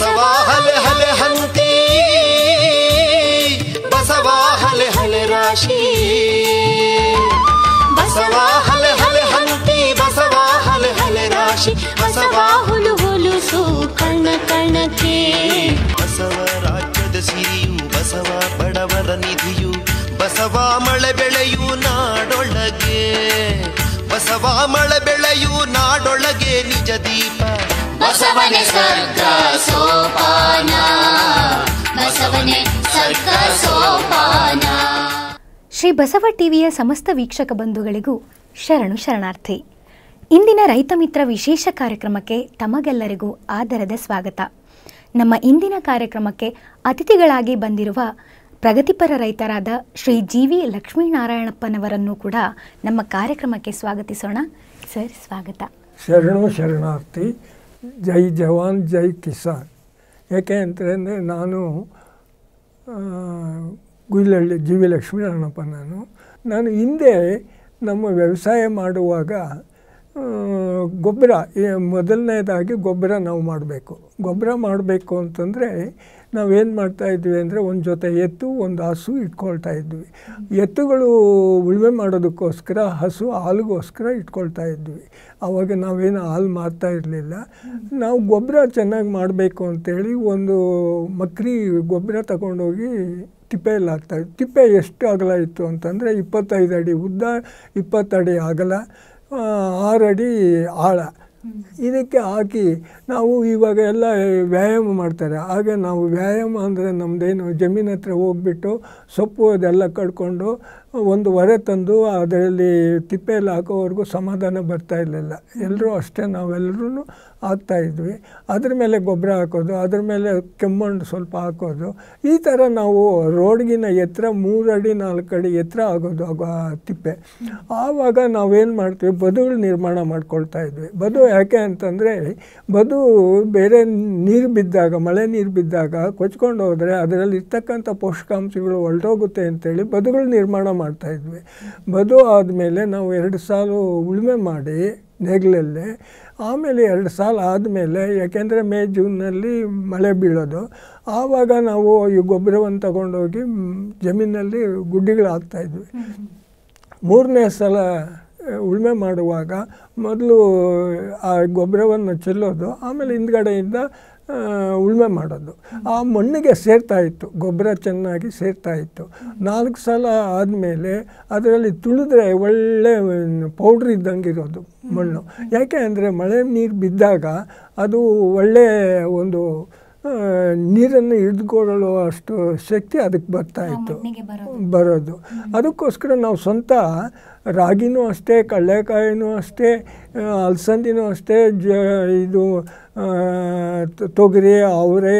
ಬಸವ ಹಲೆ ಹಲೆ ಹಂತಿ ಬಸವ ಹಲೆ ಹಲೆ ರಾಶಿ ಬಸವ ಹಲೆ ಹಲೆ ಹಂತಿ ಬಸವ ಹಲೆ ಹಲೆ ರಾಶಿ ಬಸವ ಹುಲು ಕಣ್ಣ ಕಣ್ಣಕ್ಕೆ ಬಸವ ರಾಜ್ಯದ ಸಿರಿಯು ಬಸವ ಬಡವರ ನಿಧಿಯು ಬಸವ ಮಳೆ ಬೆಳೆಯು ನಾಡೊಳಗೆ ಬಸವ ಮಳೆ ಬೆಳೆಯು ನಾಡೊಳಗೆ ನಿಜ ದೀಪ ಬಸವನೆ ಸರ್ಗ ಸೋಪಾನ ಬಸವನೆ ಸರ್ಗ ಸೋಪಾನ ಶ್ರೀ ಬಸವ ಟಿವಿಯ ಸಮಸ್ತ ವೀಕ್ಷಕ ಬಂಧುಗಳಿಗೂ ಶರಣು ಶರಣಾರ್ಥಿ ಇಂದಿನ ರೈತ ಮಿತ್ರ ವಿಶೇಷ ಕಾರ್ಯಕ್ರಮಕ್ಕೆ ತಮಗೆಲ್ಲರಿಗೂ ಆದರದ ಸ್ವಾಗತ ನಮ್ಮ ಇಂದಿನ ಕಾರ್ಯಕ್ರಮಕ್ಕೆ ಅತಿಥಿಗಳಾಗಿ ಬಂದಿರುವ ಪ್ರಗತಿಪರ ರೈತರಾದ ಶ್ರೀ ಜಿ ವಿ ಲಕ್ಷ್ಮೀನಾರಾಯಣಪ್ಪನವರನ್ನು ಕೂಡ ನಮ್ಮ ಕಾರ್ಯಕ್ರಮಕ್ಕೆ ಸ್ವಾಗತಿಸೋಣ ಸರ್ ಸ್ವಾಗತ ಶರಣು ಶರಣಾರ್ಥಿ ಜೈ ಜವಾನ್ ಜೈ ಕಿಸಾನ್ ಯಾಕೆ ಅಂತಂದರೆ ನಾನು ಗುಯ್ಲಹಳ್ಳಿ ಜಿ ವಿ ಅಣ್ಣಪ್ಪ ನಾನು ನಾನು ಹಿಂದೆ ನಮ್ಮ ವ್ಯವಸಾಯ ಮಾಡುವಾಗ ಗೊಬ್ಬರ ಮೊದಲನೇದಾಗಿ ಗೊಬ್ಬರ ನಾವು ಮಾಡಬೇಕು ಗೊಬ್ಬರ ಮಾಡಬೇಕು ಅಂತಂದರೆ ನಾವೇನು ಮಾಡ್ತಾಯಿದ್ವಿ ಅಂದರೆ ಒಂದು ಜೊತೆ ಎತ್ತು ಒಂದು ಹಸು ಇಟ್ಕೊಳ್ತಾ ಇದ್ವಿ ಎತ್ತುಗಳು ಉಳುಮೆ ಮಾಡೋದಕ್ಕೋಸ್ಕರ ಹಸು ಹಾಲಿಗೋಸ್ಕರ ಇಟ್ಕೊಳ್ತಾ ಇದ್ವಿ ಆವಾಗ ನಾವೇನು ಹಾಲು ಮಾರ್ತಾ ಇರಲಿಲ್ಲ ನಾವು ಗೊಬ್ಬರ ಚೆನ್ನಾಗಿ ಮಾಡಬೇಕು ಅಂತೇಳಿ ಒಂದು ಮಕ್ರಿ ಗೊಬ್ಬರ ತಗೊಂಡೋಗಿ ತಿಪ್ಪೆಯಲ್ಲಿ ಹಾಕ್ತಾ ತಿಪ್ಪೆ ಎಷ್ಟು ಅಗಲ ಇತ್ತು ಅಂತಂದರೆ ಇಪ್ಪತ್ತೈದು ಅಡಿ ಉದ್ದ ಇಪ್ಪತ್ತಡಿ ಅಡಿ ಅಗಲ ಆರು ಅಡಿ ಆಳ ಇದಕ್ಕೆ ಹಾಕಿ ನಾವು ಇವಾಗ ಎಲ್ಲ ವ್ಯಾಯಾಮ ಮಾಡ್ತಾರೆ ಹಾಗೆ ನಾವು ವ್ಯಾಯಾಮ ಅಂದರೆ ನಮ್ಮದೇನು ಜಮೀನತ್ರ ಹತ್ರ ಹೋಗ್ಬಿಟ್ಟು ಸೊಪ್ಪು ಅದೆಲ್ಲ ಕಡ್ಕೊಂಡು ಒಂದು ಹೊರೆ ತಂದು ಅದರಲ್ಲಿ ತಿಪ್ಪೆಯಲ್ಲಿ ಹಾಕೋವರೆಗೂ ಸಮಾಧಾನ ಬರ್ತಾ ಇರಲಿಲ್ಲ ಎಲ್ಲರೂ ಅಷ್ಟೇ ನಾವೆಲ್ಲರೂ ಹಾಕ್ತಾಯಿದ್ವಿ ಅದ್ರ ಮೇಲೆ ಗೊಬ್ಬರ ಹಾಕೋದು ಅದ್ರ ಮೇಲೆ ಕೆಮ್ಮಣ್ಣು ಸ್ವಲ್ಪ ಹಾಕೋದು ಈ ಥರ ನಾವು ರೋಡ್ಗಿನ ಎತ್ತರ ಮೂರು ಅಡಿ ನಾಲ್ಕು ಅಡಿ ಎತ್ತರ ಆಗೋದು ಆಗ ತಿಪ್ಪೆ ಆವಾಗ ನಾವೇನು ಮಾಡ್ತೀವಿ ಬದುಗಳು ನಿರ್ಮಾಣ ಮಾಡ್ಕೊಳ್ತಾ ಇದ್ವಿ ಬದು ಯಾಕೆ ಅಂತಂದರೆ ಬದು ಬೇರೆ ನೀರು ಬಿದ್ದಾಗ ಮಳೆ ನೀರು ಬಿದ್ದಾಗ ಕೊಚ್ಕೊಂಡು ಹೋದರೆ ಅದರಲ್ಲಿ ಇರ್ತಕ್ಕಂಥ ಪೋಷಕಾಂಶಗಳು ಹೊರಟೋಗುತ್ತೆ ಅಂತೇಳಿ ಬದುಗಳು ನಿರ್ಮಾಣ ಮಾಡ್ತಾಯಿದ್ವಿ ಬದು ಆದಮೇಲೆ ನಾವು ಎರಡು ಸಾಲು ಉಳುಮೆ ಮಾಡಿ ನೆಗ್ಲಲ್ಲೇ ಆಮೇಲೆ ಎರಡು ಸಾಲ ಆದಮೇಲೆ ಯಾಕೆಂದರೆ ಮೇ ಜೂನ್ನಲ್ಲಿ ಮಳೆ ಬೀಳೋದು ಆವಾಗ ನಾವು ಈ ಗೊಬ್ಬರವನ್ನು ತಗೊಂಡೋಗಿ ಜಮೀನಲ್ಲಿ ಗುಡ್ಡಿಗಳು ಹಾಕ್ತಾಯಿದ್ವಿ ಮೂರನೇ ಸಲ ಉಳುಮೆ ಮಾಡುವಾಗ ಮೊದಲು ಆ ಗೊಬ್ಬರವನ್ನು ಚೆಲ್ಲೋದು ಆಮೇಲೆ ಹಿಂದ್ಗಡೆಯಿಂದ ಉಳುಮೆ ಮಾಡೋದು ಆ ಮಣ್ಣಿಗೆ ಸೇರ್ತಾ ಇತ್ತು ಗೊಬ್ಬರ ಚೆನ್ನಾಗಿ ಸೇರ್ತಾ ಇತ್ತು ನಾಲ್ಕು ಸಲ ಆದಮೇಲೆ ಅದರಲ್ಲಿ ತುಳಿದ್ರೆ ಒಳ್ಳೆ ಪೌಡ್ರ್ ಇದ್ದಂಗೆ ಇರೋದು ಮಣ್ಣು ಯಾಕೆ ಅಂದರೆ ಮಳೆ ನೀರು ಬಿದ್ದಾಗ ಅದು ಒಳ್ಳೆಯ ಒಂದು ನೀರನ್ನು ಹಿಡಿದುಕೊಳ್ಳಲು ಅಷ್ಟು ಶಕ್ತಿ ಅದಕ್ಕೆ ಬರ್ತಾಯಿತ್ತು ಬರೋದು ಅದಕ್ಕೋಸ್ಕರ ನಾವು ಸ್ವಂತ ರಾಗಿನೂ ಅಷ್ಟೇ ಕಡಲೆಕಾಯಿನೂ ಅಷ್ಟೇ ಅಲಸಂದಿನೂ ಅಷ್ಟೇ ಜ ಇದು ತೊಗರಿ ಅವರೆ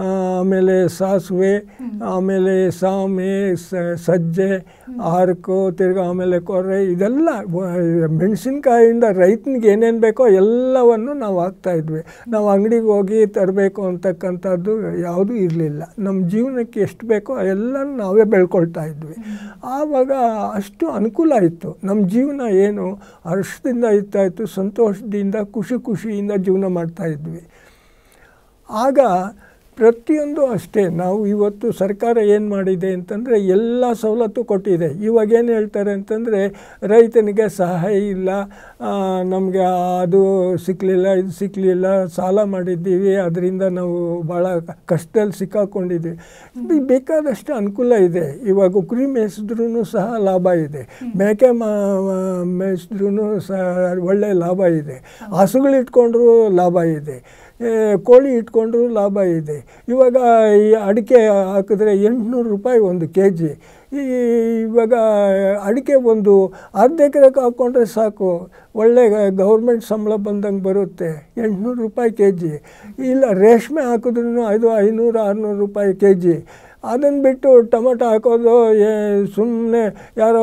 ಆಮೇಲೆ ಸಾಸಿವೆ ಆಮೇಲೆ ಸಾಮೆ ಸಜ್ಜೆ ಆರ್ಕು ತಿರ್ಗ ಆಮೇಲೆ ಕೊರೆ ಇದೆಲ್ಲ ಮೆಣಸಿನ್ಕಾಯಿಂದ ರೈತನಿಗೆ ಏನೇನು ಬೇಕೋ ಎಲ್ಲವನ್ನು ನಾವು ಇದ್ವಿ ನಾವು ಅಂಗಡಿಗೆ ಹೋಗಿ ತರಬೇಕು ಅಂತಕ್ಕಂಥದ್ದು ಯಾವುದೂ ಇರಲಿಲ್ಲ ನಮ್ಮ ಜೀವನಕ್ಕೆ ಎಷ್ಟು ಬೇಕೋ ಎಲ್ಲ ನಾವೇ ಬೆಳ್ಕೊಳ್ತಾ ಇದ್ವಿ ಆವಾಗ ಅಷ್ಟು ಅನುಕೂಲ ಇತ್ತು ನಮ್ಮ ಜೀವನ ಏನು ಹರ್ಷದಿಂದ ಇತ್ತು ಸಂತೋಷದಿಂದ ಖುಷಿ ಖುಷಿಯಿಂದ ಜೀವನ ಮಾಡ್ತಾಯಿದ್ವಿ ಆಗ ಪ್ರತಿಯೊಂದು ಅಷ್ಟೇ ನಾವು ಇವತ್ತು ಸರ್ಕಾರ ಏನು ಮಾಡಿದೆ ಅಂತಂದರೆ ಎಲ್ಲ ಸವಲತ್ತು ಕೊಟ್ಟಿದೆ ಇವಾಗ ಏನು ಹೇಳ್ತಾರೆ ಅಂತಂದರೆ ರೈತನಿಗೆ ಸಹಾಯ ಇಲ್ಲ ನಮಗೆ ಅದು ಸಿಕ್ಕಲಿಲ್ಲ ಇದು ಸಿಕ್ಕಲಿಲ್ಲ ಸಾಲ ಮಾಡಿದ್ದೀವಿ ಅದರಿಂದ ನಾವು ಭಾಳ ಕಷ್ಟದಲ್ಲಿ ಸಿಕ್ಕಾಕೊಂಡಿದ್ದೀವಿ ಬೇಕಾದಷ್ಟು ಅನುಕೂಲ ಇದೆ ಇವಾಗ ಕುರಿ ಮೇಯಿಸಿದ್ರೂ ಸಹ ಲಾಭ ಇದೆ ಮೇಕೆ ಮಾ ಮೇಯಿಸಿದ್ರೂ ಸಹ ಒಳ್ಳೆಯ ಲಾಭ ಇದೆ ಹಸುಗಳಿಟ್ಕೊಂಡ್ರೂ ಲಾಭ ಇದೆ ಕೋಳಿ ಇಟ್ಕೊಂಡ್ರೂ ಲಾಭ ಇದೆ ಇವಾಗ ಈ ಅಡಿಕೆ ಹಾಕಿದ್ರೆ ಎಂಟುನೂರು ರೂಪಾಯಿ ಒಂದು ಕೆ ಜಿ ಈ ಇವಾಗ ಅಡಿಕೆ ಒಂದು ಅರ್ಧ ಎಕರೆಗೆ ಹಾಕ್ಕೊಂಡ್ರೆ ಸಾಕು ಒಳ್ಳೆ ಗೌರ್ಮೆಂಟ್ ಸಂಬಳ ಬಂದಂಗೆ ಬರುತ್ತೆ ಎಂಟುನೂರು ರೂಪಾಯಿ ಕೆ ಜಿ ಇಲ್ಲ ರೇಷ್ಮೆ ಹಾಕಿದ್ರೂ ಐದು ಐನೂರು ಆರುನೂರು ರೂಪಾಯಿ ಕೆ ಜಿ ಅದನ್ನು ಬಿಟ್ಟು ಟೊಮೆಟೊ ಹಾಕೋದು ಸುಮ್ಮನೆ ಯಾರೋ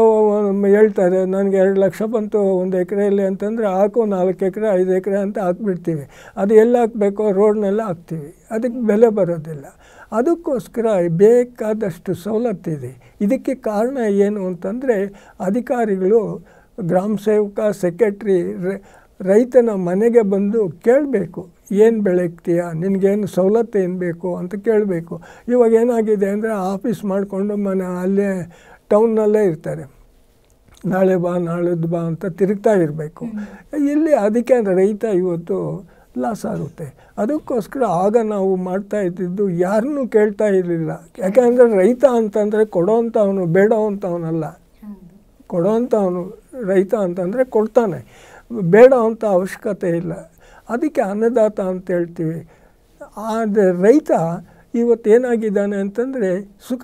ಹೇಳ್ತಾರೆ ನನಗೆ ಎರಡು ಲಕ್ಷ ಬಂತು ಒಂದು ಎಕರೆಯಲ್ಲಿ ಅಂತಂದರೆ ಹಾಕೋ ನಾಲ್ಕು ಎಕರೆ ಐದು ಎಕರೆ ಅಂತ ಹಾಕ್ಬಿಡ್ತೀವಿ ಅದು ಎಲ್ಲಿ ಹಾಕಬೇಕೋ ರೋಡ್ನೆಲ್ಲ ಹಾಕ್ತೀವಿ ಅದಕ್ಕೆ ಬೆಲೆ ಬರೋದಿಲ್ಲ ಅದಕ್ಕೋಸ್ಕರ ಬೇಕಾದಷ್ಟು ಇದೆ ಇದಕ್ಕೆ ಕಾರಣ ಏನು ಅಂತಂದರೆ ಅಧಿಕಾರಿಗಳು ಗ್ರಾಮ ಸೇವಕ ಸೆಕ್ರೆಟ್ರಿ ರೈತನ ಮನೆಗೆ ಬಂದು ಕೇಳಬೇಕು ಏನು ಬೆಳಗ್ತೀಯ ನಿನಗೇನು ಸವಲತ್ತು ಏನು ಬೇಕು ಅಂತ ಕೇಳಬೇಕು ಇವಾಗ ಏನಾಗಿದೆ ಅಂದರೆ ಆಫೀಸ್ ಮಾಡಿಕೊಂಡು ಮನೆ ಅಲ್ಲೇ ಟೌನ್ನಲ್ಲೇ ಇರ್ತಾರೆ ನಾಳೆ ಬಾ ನಾಳಿದ್ದು ಬಾ ಅಂತ ತಿರುಗ್ತಾ ಇರಬೇಕು ಇಲ್ಲಿ ಅದಕ್ಕೆ ರೈತ ಇವತ್ತು ಲಾಸ್ ಆಗುತ್ತೆ ಅದಕ್ಕೋಸ್ಕರ ಆಗ ನಾವು ಮಾಡ್ತಾ ಇದ್ದಿದ್ದು ಯಾರನ್ನೂ ಕೇಳ್ತಾ ಇರಲಿಲ್ಲ ಯಾಕೆಂದರೆ ರೈತ ಅಂತಂದರೆ ಕೊಡೋವಂಥವನು ಬೇಡವಂಥವನಲ್ಲ ಕೊಡೋವಂಥವನು ರೈತ ಅಂತಂದರೆ ಕೊಡ್ತಾನೆ ಬೇಡ ಅಂತ ಅವಶ್ಯಕತೆ ಇಲ್ಲ ಅದಕ್ಕೆ ಅನ್ನದಾತ ಅಂತ ಹೇಳ್ತೀವಿ ಆದರೆ ರೈತ ಇವತ್ತೇನಾಗಿದ್ದಾನೆ ಅಂತಂದರೆ ಸುಖ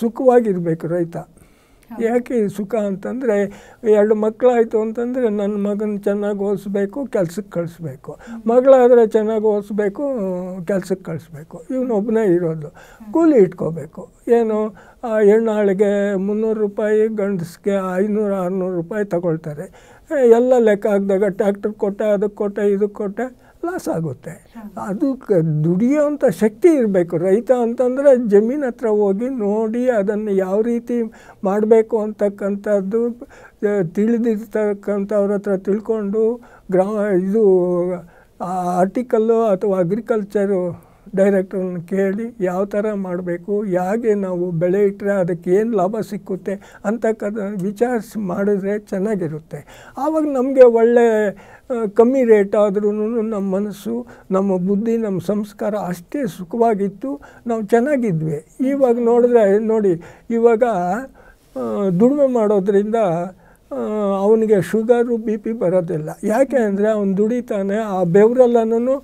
ಸುಖವಾಗಿರಬೇಕು ರೈತ ಯಾಕೆ ಸುಖ ಅಂತಂದರೆ ಎರಡು ಮಕ್ಕಳಾಯಿತು ಅಂತಂದರೆ ನನ್ನ ಮಗನ ಚೆನ್ನಾಗಿ ಓದಿಸ್ಬೇಕು ಕೆಲ್ಸಕ್ಕೆ ಕಳಿಸ್ಬೇಕು ಮಗಳಾದರೆ ಚೆನ್ನಾಗಿ ಓದಿಸ್ಬೇಕು ಕೆಲ್ಸಕ್ಕೆ ಕಳಿಸ್ಬೇಕು ಇವನೊಬ್ಬನೇ ಇರೋದು ಕೂಲಿ ಇಟ್ಕೋಬೇಕು ಏನು ಹೆಣ್ಣಾಳಿಗೆ ಮುನ್ನೂರು ರೂಪಾಯಿ ಗಂಡಸಿಗೆ ಐನೂರು ಆರುನೂರು ರೂಪಾಯಿ ತಗೊಳ್ತಾರೆ ಎಲ್ಲ ಲೆಕ್ಕ ಹಾಕಿದಾಗ ಟ್ಯಾಕ್ಟ್ರ್ ಕೊಟ್ಟೆ ಅದಕ್ಕೆ ಕೊಟ್ಟೆ ಇದಕ್ಕೆ ಕೊಟ್ಟೆ ಲಾಸ್ ಆಗುತ್ತೆ ಅದು ದುಡಿಯೋವಂಥ ಶಕ್ತಿ ಇರಬೇಕು ರೈತ ಅಂತಂದರೆ ಜಮೀನ ಹತ್ರ ಹೋಗಿ ನೋಡಿ ಅದನ್ನು ಯಾವ ರೀತಿ ಮಾಡಬೇಕು ಅಂತಕ್ಕಂಥದ್ದು ತಿಳಿದಿರ್ತಕ್ಕಂಥವ್ರ ಹತ್ರ ತಿಳ್ಕೊಂಡು ಗ್ರಾ ಇದು ಆರ್ಟಿಕಲ್ಲು ಅಥವಾ ಅಗ್ರಿಕಲ್ಚರು ಡೈರೆಕ್ಟ್ರನ್ನ ಕೇಳಿ ಯಾವ ಥರ ಮಾಡಬೇಕು ಹೇಗೆ ನಾವು ಬೆಳೆ ಇಟ್ಟರೆ ಅದಕ್ಕೆ ಏನು ಲಾಭ ಸಿಕ್ಕುತ್ತೆ ಅಂತಕ್ಕಂಥ ವಿಚಾರಿಸಿ ಮಾಡಿದ್ರೆ ಚೆನ್ನಾಗಿರುತ್ತೆ ಆವಾಗ ನಮಗೆ ಒಳ್ಳೆ ಕಮ್ಮಿ ರೇಟ್ ಆದ್ರೂ ನಮ್ಮ ಮನಸ್ಸು ನಮ್ಮ ಬುದ್ಧಿ ನಮ್ಮ ಸಂಸ್ಕಾರ ಅಷ್ಟೇ ಸುಖವಾಗಿತ್ತು ನಾವು ಚೆನ್ನಾಗಿದ್ವಿ ಇವಾಗ ನೋಡಿದ್ರೆ ನೋಡಿ ಇವಾಗ ದುಡಿಮೆ ಮಾಡೋದ್ರಿಂದ ಅವನಿಗೆ ಶುಗರು ಬಿ ಪಿ ಬರೋದಿಲ್ಲ ಯಾಕೆ ಅಂದರೆ ಅವನು ದುಡಿತಾನೆ ಆ ಬೆವರಲ್ಲನೂ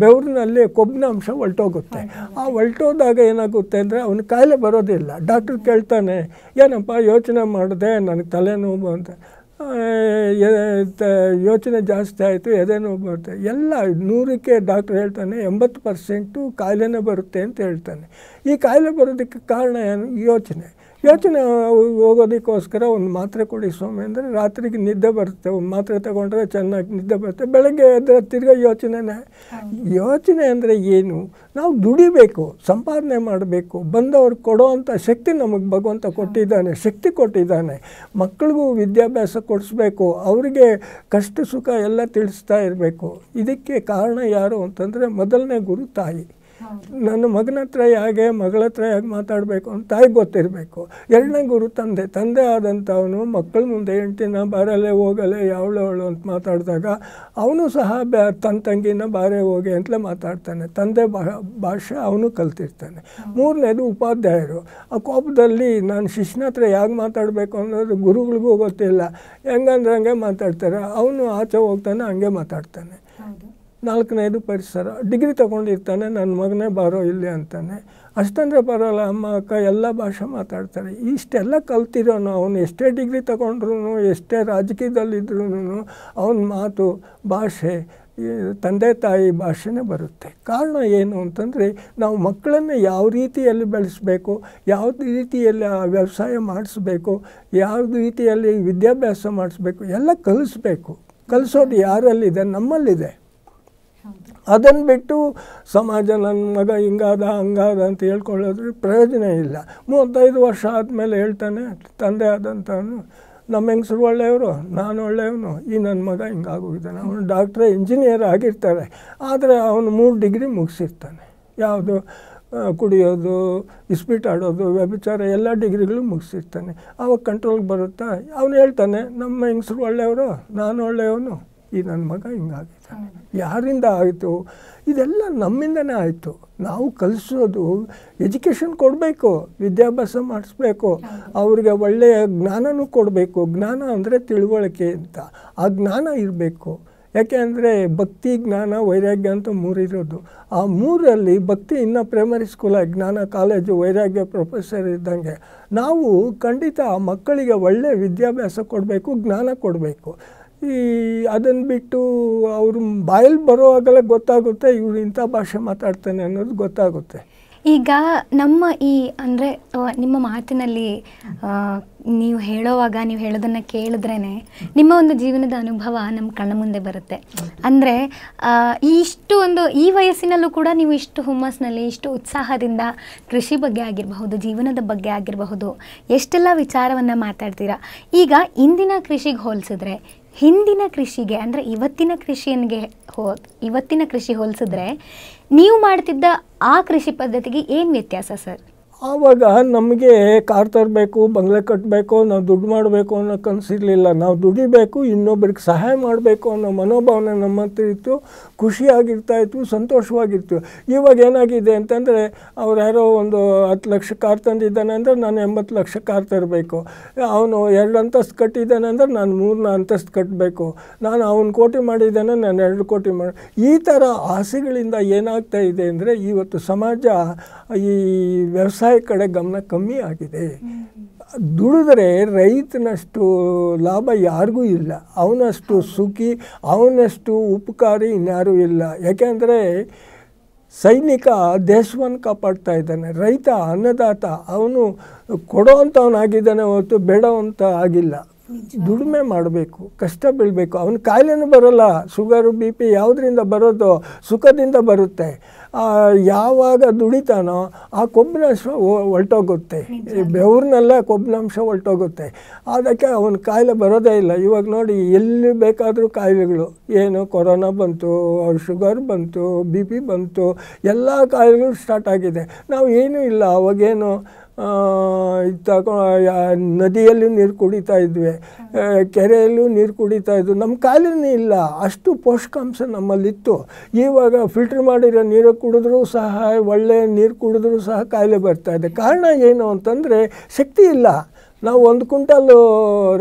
ಬೆವರಿನಲ್ಲಿ ಕೊಬ್ಬಿನ ಅಂಶ ಹೊಲ್ಟೋಗುತ್ತೆ ಆ ಹೊಲ್ಟೋದಾಗ ಏನಾಗುತ್ತೆ ಅಂದರೆ ಅವನ ಕಾಯಿಲೆ ಬರೋದಿಲ್ಲ ಡಾಕ್ಟ್ರು ಕೇಳ್ತಾನೆ ಏನಪ್ಪ ಯೋಚನೆ ಮಾಡಿದೆ ನನಗೆ ತಲೆನೋವು ಅಂತ ಯೋಚನೆ ಜಾಸ್ತಿ ಆಯಿತು ಎದೆನೋವು ಬರುತ್ತೆ ಎಲ್ಲ ನೂರಕ್ಕೆ ಡಾಕ್ಟ್ರು ಹೇಳ್ತಾನೆ ಎಂಬತ್ತು ಪರ್ಸೆಂಟು ಕಾಯಿಲೆನೇ ಬರುತ್ತೆ ಅಂತ ಹೇಳ್ತಾನೆ ಈ ಕಾಯಿಲೆ ಬರೋದಕ್ಕೆ ಕಾರಣ ಏನು ಯೋಚನೆ ಯೋಚನೆ ಹೋಗೋದಕ್ಕೋಸ್ಕರ ಒಂದು ಮಾತ್ರೆ ಕೊಡಿ ಸ್ವಾಮಿ ಅಂದರೆ ರಾತ್ರಿಗೆ ನಿದ್ದೆ ಬರುತ್ತೆ ಒಂದು ಮಾತ್ರೆ ತಗೊಂಡ್ರೆ ಚೆನ್ನಾಗಿ ನಿದ್ದೆ ಬರುತ್ತೆ ಬೆಳಗ್ಗೆ ಎದ್ದರೆ ತಿರ್ಗಾ ಯೋಚನೆನೇ ಯೋಚನೆ ಅಂದರೆ ಏನು ನಾವು ದುಡಿಬೇಕು ಸಂಪಾದನೆ ಮಾಡಬೇಕು ಬಂದವ್ರು ಕೊಡೋವಂಥ ಶಕ್ತಿ ನಮಗೆ ಭಗವಂತ ಕೊಟ್ಟಿದ್ದಾನೆ ಶಕ್ತಿ ಕೊಟ್ಟಿದ್ದಾನೆ ಮಕ್ಕಳಿಗೂ ವಿದ್ಯಾಭ್ಯಾಸ ಕೊಡಿಸ್ಬೇಕು ಅವರಿಗೆ ಕಷ್ಟ ಸುಖ ಎಲ್ಲ ತಿಳಿಸ್ತಾ ಇರಬೇಕು ಇದಕ್ಕೆ ಕಾರಣ ಯಾರು ಅಂತಂದರೆ ಮೊದಲನೇ ಗುರು ತಾಯಿ ನನ್ನ ಮಗನ ಹತ್ರ ಹೇಗೆ ಮಗಳ ಹತ್ರ ಹೇಗೆ ಮಾತಾಡಬೇಕು ಅಂತ ತಾಯಿ ಗೊತ್ತಿರಬೇಕು ಎರಡನೇ ಗುರು ತಂದೆ ತಂದೆ ಆದಂಥವನು ಮಕ್ಕಳ ಮುಂದೆ ಹೆಂಡ್ತಿನ ಬಾರಲ್ಲೇ ಯಾವಳು ಅವಳು ಅಂತ ಮಾತಾಡಿದಾಗ ಅವನು ಸಹ ಬ್ಯಾ ತನ್ನ ತಂಗಿನ ಬಾರೇ ಹೋಗಿ ಅಂತಲೇ ಮಾತಾಡ್ತಾನೆ ತಂದೆ ಭಾಷೆ ಅವನು ಕಲ್ತಿರ್ತಾನೆ ಮೂರನೇದು ಉಪಾಧ್ಯಾಯರು ಆ ಕೋಪದಲ್ಲಿ ನಾನು ಶಿಷ್ಯನ ಹತ್ರ ಹೇಗೆ ಮಾತಾಡಬೇಕು ಅನ್ನೋದು ಗುರುಗಳಿಗೂ ಗೊತ್ತಿಲ್ಲ ಹೆಂಗಂದ್ರೆ ಹಂಗೆ ಮಾತಾಡ್ತಾರೆ ಅವನು ಆಚೆ ಹೋಗ್ತಾನೆ ಹಂಗೆ ಮಾತಾಡ್ತಾನೆ ನಾಲ್ಕನೇದು ಪರಿಸರ ಡಿಗ್ರಿ ತೊಗೊಂಡಿರ್ತಾನೆ ನನ್ನ ಮಗನೇ ಬಾರೋ ಇಲ್ಲಿ ಅಂತಾನೆ ಅಷ್ಟಂದರೆ ಬರೋಲ್ಲ ಅಮ್ಮ ಅಕ್ಕ ಎಲ್ಲ ಭಾಷೆ ಮಾತಾಡ್ತಾರೆ ಇಷ್ಟೆಲ್ಲ ಕಲ್ತಿರೋನು ಅವನು ಎಷ್ಟೇ ಡಿಗ್ರಿ ತಗೊಂಡ್ರು ಎಷ್ಟೇ ರಾಜಕೀಯದಲ್ಲಿದ್ರೂ ಅವನ ಮಾತು ಭಾಷೆ ತಂದೆ ತಾಯಿ ಭಾಷೆನೇ ಬರುತ್ತೆ ಕಾರಣ ಏನು ಅಂತಂದರೆ ನಾವು ಮಕ್ಕಳನ್ನು ಯಾವ ರೀತಿಯಲ್ಲಿ ಬೆಳೆಸಬೇಕು ಯಾವ ರೀತಿಯಲ್ಲಿ ವ್ಯವಸಾಯ ಮಾಡಿಸ್ಬೇಕು ಯಾವ ರೀತಿಯಲ್ಲಿ ವಿದ್ಯಾಭ್ಯಾಸ ಮಾಡಿಸ್ಬೇಕು ಎಲ್ಲ ಕಲಿಸ್ಬೇಕು ಕಲಿಸೋದು ಯಾರಲ್ಲಿದೆ ನಮ್ಮಲ್ಲಿದೆ ಅದನ್ನು ಬಿಟ್ಟು ಸಮಾಜ ನನ್ನ ಮಗ ಹಿಂಗಾದ ಹಂಗಾದ ಅಂತ ಹೇಳ್ಕೊಳ್ಳೋದ್ರೆ ಪ್ರಯೋಜನ ಇಲ್ಲ ಮೂವತ್ತೈದು ವರ್ಷ ಆದಮೇಲೆ ಹೇಳ್ತಾನೆ ತಂದೆ ಆದಂತವನು ನಮ್ಮ ಹೆಂಗಸರು ಒಳ್ಳೆಯವರು ನಾನು ಒಳ್ಳೆಯವನು ಈ ನನ್ನ ಮಗ ಹಿಂಗಾಗೋಗಿದ್ದಾನೆ ಅವನು ಡಾಕ್ಟ್ರೆ ಇಂಜಿನಿಯರ್ ಆಗಿರ್ತಾರೆ ಆದರೆ ಅವನು ಮೂರು ಡಿಗ್ರಿ ಮುಗಿಸಿರ್ತಾನೆ ಯಾವುದು ಕುಡಿಯೋದು ಆಡೋದು ವ್ಯಭಿಚಾರ ಎಲ್ಲ ಡಿಗ್ರಿಗಳು ಮುಗಿಸಿರ್ತಾನೆ ಅವಾಗ ಕಂಟ್ರೋಲ್ಗೆ ಬರುತ್ತಾ ಅವನು ಹೇಳ್ತಾನೆ ನಮ್ಮ ಹೆಂಗಸರು ಒಳ್ಳೆಯವರು ನಾನು ಒಳ್ಳೆಯವನು ಈ ನನ್ನ ಮಗ ಹಿಂಗಾಗಿದ್ದಾನೆ ಯಾರಿಂದ ಆಯಿತು ಇದೆಲ್ಲ ನಮ್ಮಿಂದನೇ ಆಯಿತು ನಾವು ಕಲಿಸೋದು ಎಜುಕೇಷನ್ ಕೊಡಬೇಕು ವಿದ್ಯಾಭ್ಯಾಸ ಮಾಡಿಸ್ಬೇಕು ಅವ್ರಿಗೆ ಒಳ್ಳೆಯ ಜ್ಞಾನನೂ ಕೊಡಬೇಕು ಜ್ಞಾನ ಅಂದರೆ ತಿಳುವಳಿಕೆ ಅಂತ ಆ ಜ್ಞಾನ ಇರಬೇಕು ಯಾಕೆ ಅಂದರೆ ಭಕ್ತಿ ಜ್ಞಾನ ವೈರಾಗ್ಯ ಅಂತ ಮೂರಿರೋದು ಆ ಮೂರಲ್ಲಿ ಭಕ್ತಿ ಇನ್ನೂ ಪ್ರೈಮರಿ ಸ್ಕೂಲಾಗಿ ಜ್ಞಾನ ಕಾಲೇಜು ವೈರಾಗ್ಯ ಪ್ರೊಫೆಸರ್ ಇದ್ದಂಗೆ ನಾವು ಖಂಡಿತ ಮಕ್ಕಳಿಗೆ ಒಳ್ಳೆಯ ವಿದ್ಯಾಭ್ಯಾಸ ಕೊಡಬೇಕು ಜ್ಞಾನ ಕೊಡಬೇಕು ಈ ಅದನ್ನು ಬಿಟ್ಟು ಅವರು ಬಾಯಲ್ಲಿ ಬರೋವಾಗಲೇ ಗೊತ್ತಾಗುತ್ತೆ ಇವರು ಇಂಥ ಭಾಷೆ ಮಾತಾಡ್ತಾನೆ ಅನ್ನೋದು ಗೊತ್ತಾಗುತ್ತೆ ಈಗ ನಮ್ಮ ಈ ಅಂದರೆ ನಿಮ್ಮ ಮಾತಿನಲ್ಲಿ ನೀವು ಹೇಳೋವಾಗ ನೀವು ಹೇಳೋದನ್ನು ಕೇಳಿದ್ರೇ ನಿಮ್ಮ ಒಂದು ಜೀವನದ ಅನುಭವ ನಮ್ಮ ಕಣ್ಣ ಮುಂದೆ ಬರುತ್ತೆ ಅಂದರೆ ಇಷ್ಟು ಒಂದು ಈ ವಯಸ್ಸಿನಲ್ಲೂ ಕೂಡ ನೀವು ಇಷ್ಟು ಹುಮ್ಮಸ್ಸಿನಲ್ಲಿ ಇಷ್ಟು ಉತ್ಸಾಹದಿಂದ ಕೃಷಿ ಬಗ್ಗೆ ಆಗಿರಬಹುದು ಜೀವನದ ಬಗ್ಗೆ ಆಗಿರಬಹುದು ಎಷ್ಟೆಲ್ಲ ವಿಚಾರವನ್ನು ಮಾತಾಡ್ತೀರಾ ಈಗ ಇಂದಿನ ಕೃಷಿಗೆ ಹೋಲಿಸಿದ್ರೆ ಹಿಂದಿನ ಕೃಷಿಗೆ ಅಂದರೆ ಇವತ್ತಿನ ಕೃಷಿಯನ್ಗೆ ಹೋ ಇವತ್ತಿನ ಕೃಷಿ ಹೋಲಿಸಿದ್ರೆ ನೀವು ಮಾಡ್ತಿದ್ದ ಆ ಕೃಷಿ ಪದ್ಧತಿಗೆ ಏನು ವ್ಯತ್ಯಾಸ ಸರ್ ಆವಾಗ ನಮಗೆ ಕಾರ್ ತರಬೇಕು ಬಂಗ್ಲೆ ಕಟ್ಟಬೇಕು ನಾವು ದುಡ್ಡು ಮಾಡಬೇಕು ಅನ್ನೋ ಕನಸಿರಲಿಲ್ಲ ನಾವು ದುಡಿಬೇಕು ಇನ್ನೊಬ್ರಿಗೆ ಸಹಾಯ ಮಾಡಬೇಕು ಅನ್ನೋ ಮನೋಭಾವನೆ ನಮ್ಮ ಹತ್ರ ಇತ್ತು ಖುಷಿಯಾಗಿರ್ತಾಯಿತ್ತು ಸಂತೋಷವಾಗಿತ್ತು ಇವಾಗ ಏನಾಗಿದೆ ಅಂತಂದರೆ ಅವ್ರು ಯಾರೋ ಒಂದು ಹತ್ತು ಲಕ್ಷ ಕಾರ್ ತಂದಿದ್ದಾನೆ ಅಂದರೆ ನಾನು ಎಂಬತ್ತು ಲಕ್ಷ ಕಾರ್ ತರಬೇಕು ಅವನು ಎರಡು ಅಂತಸ್ತು ಕಟ್ಟಿದ್ದಾನೆ ಅಂದರೆ ನಾನು ಮೂರನ್ನ ಅಂತಸ್ತು ಕಟ್ಟಬೇಕು ನಾನು ಅವನು ಕೋಟಿ ಮಾಡಿದ್ದಾನೆ ನಾನು ಎರಡು ಕೋಟಿ ಮಾಡಿ ಈ ಥರ ಆಸೆಗಳಿಂದ ಏನಾಗ್ತಾ ಇದೆ ಅಂದರೆ ಇವತ್ತು ಸಮಾಜ ಈ ವ್ಯವಸಾಯ ವ್ಯವಸಾಯ ಕಡೆ ಗಮನ ಕಮ್ಮಿ ಆಗಿದೆ ದುಡಿದ್ರೆ ರೈತನಷ್ಟು ಲಾಭ ಯಾರಿಗೂ ಇಲ್ಲ ಅವನಷ್ಟು ಸುಖಿ ಅವನಷ್ಟು ಉಪಕಾರಿ ಇನ್ಯಾರೂ ಇಲ್ಲ ಯಾಕೆಂದರೆ ಸೈನಿಕ ದೇಶವನ್ನು ಕಾಪಾಡ್ತಾ ಇದ್ದಾನೆ ರೈತ ಅನ್ನದಾತ ಅವನು ಕೊಡೋ ಅಂಥವನಾಗಿದ್ದಾನೆ ಹೊರತು ಬೇಡವಂತ ಆಗಿಲ್ಲ ದುಡಿಮೆ ಮಾಡಬೇಕು ಕಷ್ಟ ಬೀಳಬೇಕು ಅವನ ಕಾಯಿಲೆನೂ ಬರೋಲ್ಲ ಶುಗರು ಬಿ ಪಿ ಯಾವುದರಿಂದ ಬರೋದು ಸುಖದಿಂದ ಬರುತ್ತೆ ಯಾವಾಗ ದುಡಿತಾನೋ ಆ ಕೊಬ್ಬಿನಾಂಶ ಹೊರಟೋಗುತ್ತೆ ಬೆವ್ರನ್ನೆಲ್ಲ ಕೊಬ್ಬಿನಾಂಶ ಹೊರಟೋಗುತ್ತೆ ಅದಕ್ಕೆ ಅವನ ಕಾಯಿಲೆ ಬರೋದೇ ಇಲ್ಲ ಇವಾಗ ನೋಡಿ ಎಲ್ಲಿ ಬೇಕಾದರೂ ಕಾಯಿಲೆಗಳು ಏನು ಕೊರೋನಾ ಬಂತು ಶುಗರ್ ಬಂತು ಬಿ ಪಿ ಬಂತು ಎಲ್ಲ ಕಾಯಿಲೆಗಳು ಸ್ಟಾರ್ಟ್ ಆಗಿದೆ ನಾವು ಏನೂ ಇಲ್ಲ ಅವಾಗೇನು ತಗೊ ನದಿಯಲ್ಲೂ ನೀರು ಕುಡಿತಾ ಇದ್ವಿ ಕೆರೆಯಲ್ಲೂ ನೀರು ಕುಡಿತಾ ಇದ್ವಿ ನಮ್ಮ ಕಾಲನೇ ಇಲ್ಲ ಅಷ್ಟು ಪೋಷಕಾಂಶ ನಮ್ಮಲ್ಲಿತ್ತು ಇವಾಗ ಫಿಲ್ಟ್ರ್ ಮಾಡಿರೋ ನೀರು ಕುಡಿದ್ರೂ ಸಹ ಒಳ್ಳೆಯ ನೀರು ಕುಡಿದ್ರೂ ಸಹ ಕಾಯಿಲೆ ಇದೆ ಕಾರಣ ಏನು ಅಂತಂದರೆ ಶಕ್ತಿ ಇಲ್ಲ ನಾವು ಒಂದು ಕ್ವಿಂಟಲ್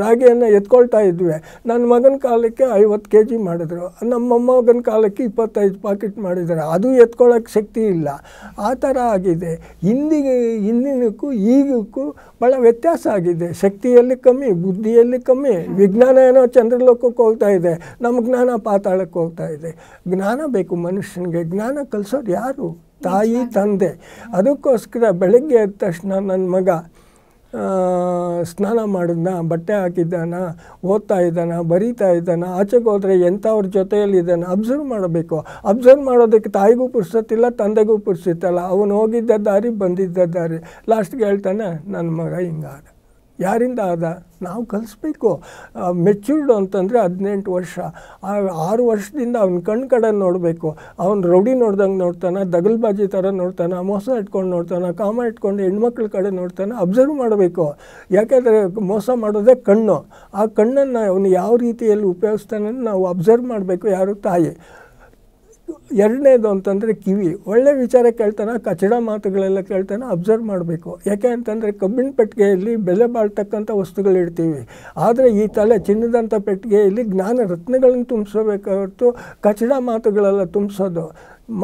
ರಾಗಿಯನ್ನು ಎತ್ಕೊಳ್ತಾ ಇದ್ವಿ ನನ್ನ ಮಗನ ಕಾಲಕ್ಕೆ ಐವತ್ತು ಕೆ ಜಿ ಮಾಡಿದ್ರು ನಮ್ಮ ಮೊಮ್ಮಗನ ಕಾಲಕ್ಕೆ ಇಪ್ಪತ್ತೈದು ಪಾಕೆಟ್ ಮಾಡಿದ್ದಾರೆ ಅದು ಎತ್ಕೊಳ್ಳೋಕ್ಕೆ ಶಕ್ತಿ ಇಲ್ಲ ಆ ಥರ ಆಗಿದೆ ಹಿಂದಿಗೆ ಹಿಂದಿನಕ್ಕೂ ಈಗಕ್ಕೂ ಭಾಳ ವ್ಯತ್ಯಾಸ ಆಗಿದೆ ಶಕ್ತಿಯಲ್ಲಿ ಕಮ್ಮಿ ಬುದ್ಧಿಯಲ್ಲಿ ಕಮ್ಮಿ ವಿಜ್ಞಾನ ಏನೋ ಚಂದ್ರಲೋಕಕ್ಕೆ ಹೋಗ್ತಾ ಇದೆ ನಮ್ಮ ಜ್ಞಾನ ಪಾತಾಳಕ್ಕೆ ಹೋಗ್ತಾ ಇದೆ ಜ್ಞಾನ ಬೇಕು ಮನುಷ್ಯನಿಗೆ ಜ್ಞಾನ ಕಲಿಸೋರು ಯಾರು ತಾಯಿ ತಂದೆ ಅದಕ್ಕೋಸ್ಕರ ಬೆಳಗ್ಗೆ ಎದ್ದ ತಕ್ಷಣ ನನ್ನ ಮಗ ಸ್ನಾನ ಮಾಡಿದ್ನ ಬಟ್ಟೆ ಹಾಕಿದ್ದಾನ ಓದ್ತಾ ಇದ್ದಾನ ಬರೀತಾ ಇದ್ದಾನ ಆಚೆಗೆ ಹೋದರೆ ಎಂಥವ್ರ ಜೊತೆಯಲ್ಲಿದ್ದಾನ ಅಬ್ಸರ್ವ್ ಮಾಡಬೇಕು ಅಬ್ಸರ್ವ್ ಮಾಡೋದಕ್ಕೆ ತಾಯಿಗೂ ಪುರ್ಸತ್ತಿಲ್ಲ ತಂದೆಗೂ ಪುರ್ಸತ್ತಲ್ಲ ಅವನು ಹೋಗಿದ್ದ ದಾರಿ ಬಂದಿದ್ದ ದಾರಿ ಲಾಸ್ಟ್ಗೆ ಹೇಳ್ತಾನೆ ನನ್ನ ಮಗ ಹಿಂಗಾದ ಯಾರಿಂದ ಆದ ನಾವು ಕಲಿಸ್ಬೇಕು ಮೆಚ್ಯೂರ್ಡ್ ಅಂತಂದರೆ ಹದಿನೆಂಟು ವರ್ಷ ಆ ಆರು ವರ್ಷದಿಂದ ಅವ್ನ ಕಣ್ಣು ಕಡೆ ನೋಡಬೇಕು ಅವ್ನು ರೌಡಿ ನೋಡ್ದಂಗೆ ನೋಡ್ತಾನೆ ದಗಲ್ಬಾಜಿ ಥರ ನೋಡ್ತಾನೆ ಮೋಸ ಇಟ್ಕೊಂಡು ನೋಡ್ತಾನೆ ಕಾಮ ಇಟ್ಕೊಂಡು ಹೆಣ್ಮಕ್ಳ ಕಡೆ ನೋಡ್ತಾನೆ ಅಬ್ಸರ್ವ್ ಮಾಡಬೇಕು ಯಾಕೆಂದರೆ ಮೋಸ ಮಾಡೋದೇ ಕಣ್ಣು ಆ ಕಣ್ಣನ್ನು ಅವನು ಯಾವ ರೀತಿಯಲ್ಲಿ ಉಪಯೋಗಿಸ್ತಾನೆ ನಾವು ಅಬ್ಸರ್ವ್ ಮಾಡಬೇಕು ಯಾರು ತಾಯಿ ಎರಡನೇದು ಅಂತಂದರೆ ಕಿವಿ ಒಳ್ಳೆ ವಿಚಾರ ಕೇಳ್ತಾನೆ ಕಚಡ ಮಾತುಗಳೆಲ್ಲ ಕೇಳ್ತಾನೆ ಅಬ್ಸರ್ವ್ ಮಾಡಬೇಕು ಯಾಕೆ ಅಂತಂದರೆ ಕಬ್ಬಿಣ ಪೆಟ್ಟಿಗೆಯಲ್ಲಿ ಬೆಲೆ ಬಾಳ್ತಕ್ಕಂಥ ವಸ್ತುಗಳಿಡ್ತೀವಿ ಆದರೆ ಈ ತಲೆ ಚಿನ್ನದಂಥ ಪೆಟ್ಟಿಗೆಯಲ್ಲಿ ಜ್ಞಾನ ರತ್ನಗಳನ್ನು ತುಂಬಿಸಬೇಕು ಕಚಡ ಮಾತುಗಳೆಲ್ಲ ತುಂಬಿಸೋದು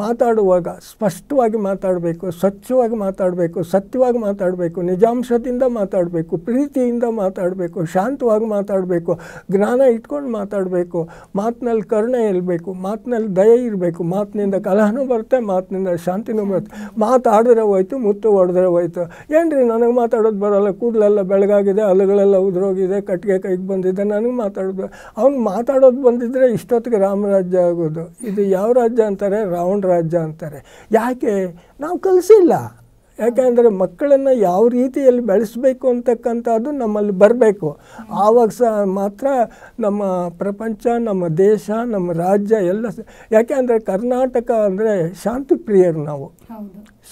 ಮಾತಾಡುವಾಗ ಸ್ಪಷ್ಟವಾಗಿ ಮಾತಾಡಬೇಕು ಸ್ವಚ್ಛವಾಗಿ ಮಾತಾಡಬೇಕು ಸತ್ಯವಾಗಿ ಮಾತಾಡಬೇಕು ನಿಜಾಂಶದಿಂದ ಮಾತಾಡಬೇಕು ಪ್ರೀತಿಯಿಂದ ಮಾತಾಡಬೇಕು ಶಾಂತವಾಗಿ ಮಾತಾಡಬೇಕು ಜ್ಞಾನ ಇಟ್ಕೊಂಡು ಮಾತಾಡಬೇಕು ಮಾತಿನಲ್ಲಿ ಕರುಣೆ ಇರಬೇಕು ಮಾತಿನಲ್ಲಿ ದಯೆ ಇರಬೇಕು ಮಾತಿನಿಂದ ಕಲಹನೂ ಬರುತ್ತೆ ಮಾತಿನಿಂದ ಶಾಂತಿನೂ ಬರುತ್ತೆ ಮಾತಾಡಿದ್ರೆ ಹೋಯ್ತು ಮುತ್ತು ಹೊಡೆದ್ರೆ ಹೋಯ್ತು ಏನು ರೀ ನನಗೆ ಮಾತಾಡೋದು ಬರೋಲ್ಲ ಕೂದಲೆಲ್ಲ ಬೆಳಗಾಗಿದೆ ಹಲ್ಲುಗಳೆಲ್ಲ ಉದುರೋಗಿದೆ ಕಟ್ಟಿಗೆ ಕೈಗೆ ಬಂದಿದೆ ನನಗೆ ಮಾತಾಡೋದು ಅವ್ನು ಮಾತಾಡೋದು ಬಂದಿದ್ದರೆ ಇಷ್ಟೊತ್ತಿಗೆ ರಾಮರಾಜ್ಯ ಆಗೋದು ಇದು ಯಾವ ರಾಜ್ಯ ಅಂತಾರೆ ರಾವಣ ರಾಜ್ಯ ಅಂತಾರೆ ಯಾಕೆ ನಾವು ಕಲಿಸಿಲ್ಲ ಯಾಕೆಂದರೆ ಮಕ್ಕಳನ್ನು ಯಾವ ರೀತಿಯಲ್ಲಿ ಬೆಳೆಸಬೇಕು ಅಂತಕ್ಕಂಥದ್ದು ನಮ್ಮಲ್ಲಿ ಬರಬೇಕು ಆವಾಗ ಸಹ ಮಾತ್ರ ನಮ್ಮ ಪ್ರಪಂಚ ನಮ್ಮ ದೇಶ ನಮ್ಮ ರಾಜ್ಯ ಎಲ್ಲ ಯಾಕೆಂದರೆ ಕರ್ನಾಟಕ ಅಂದರೆ ಶಾಂತಿಪ್ರಿಯರು ನಾವು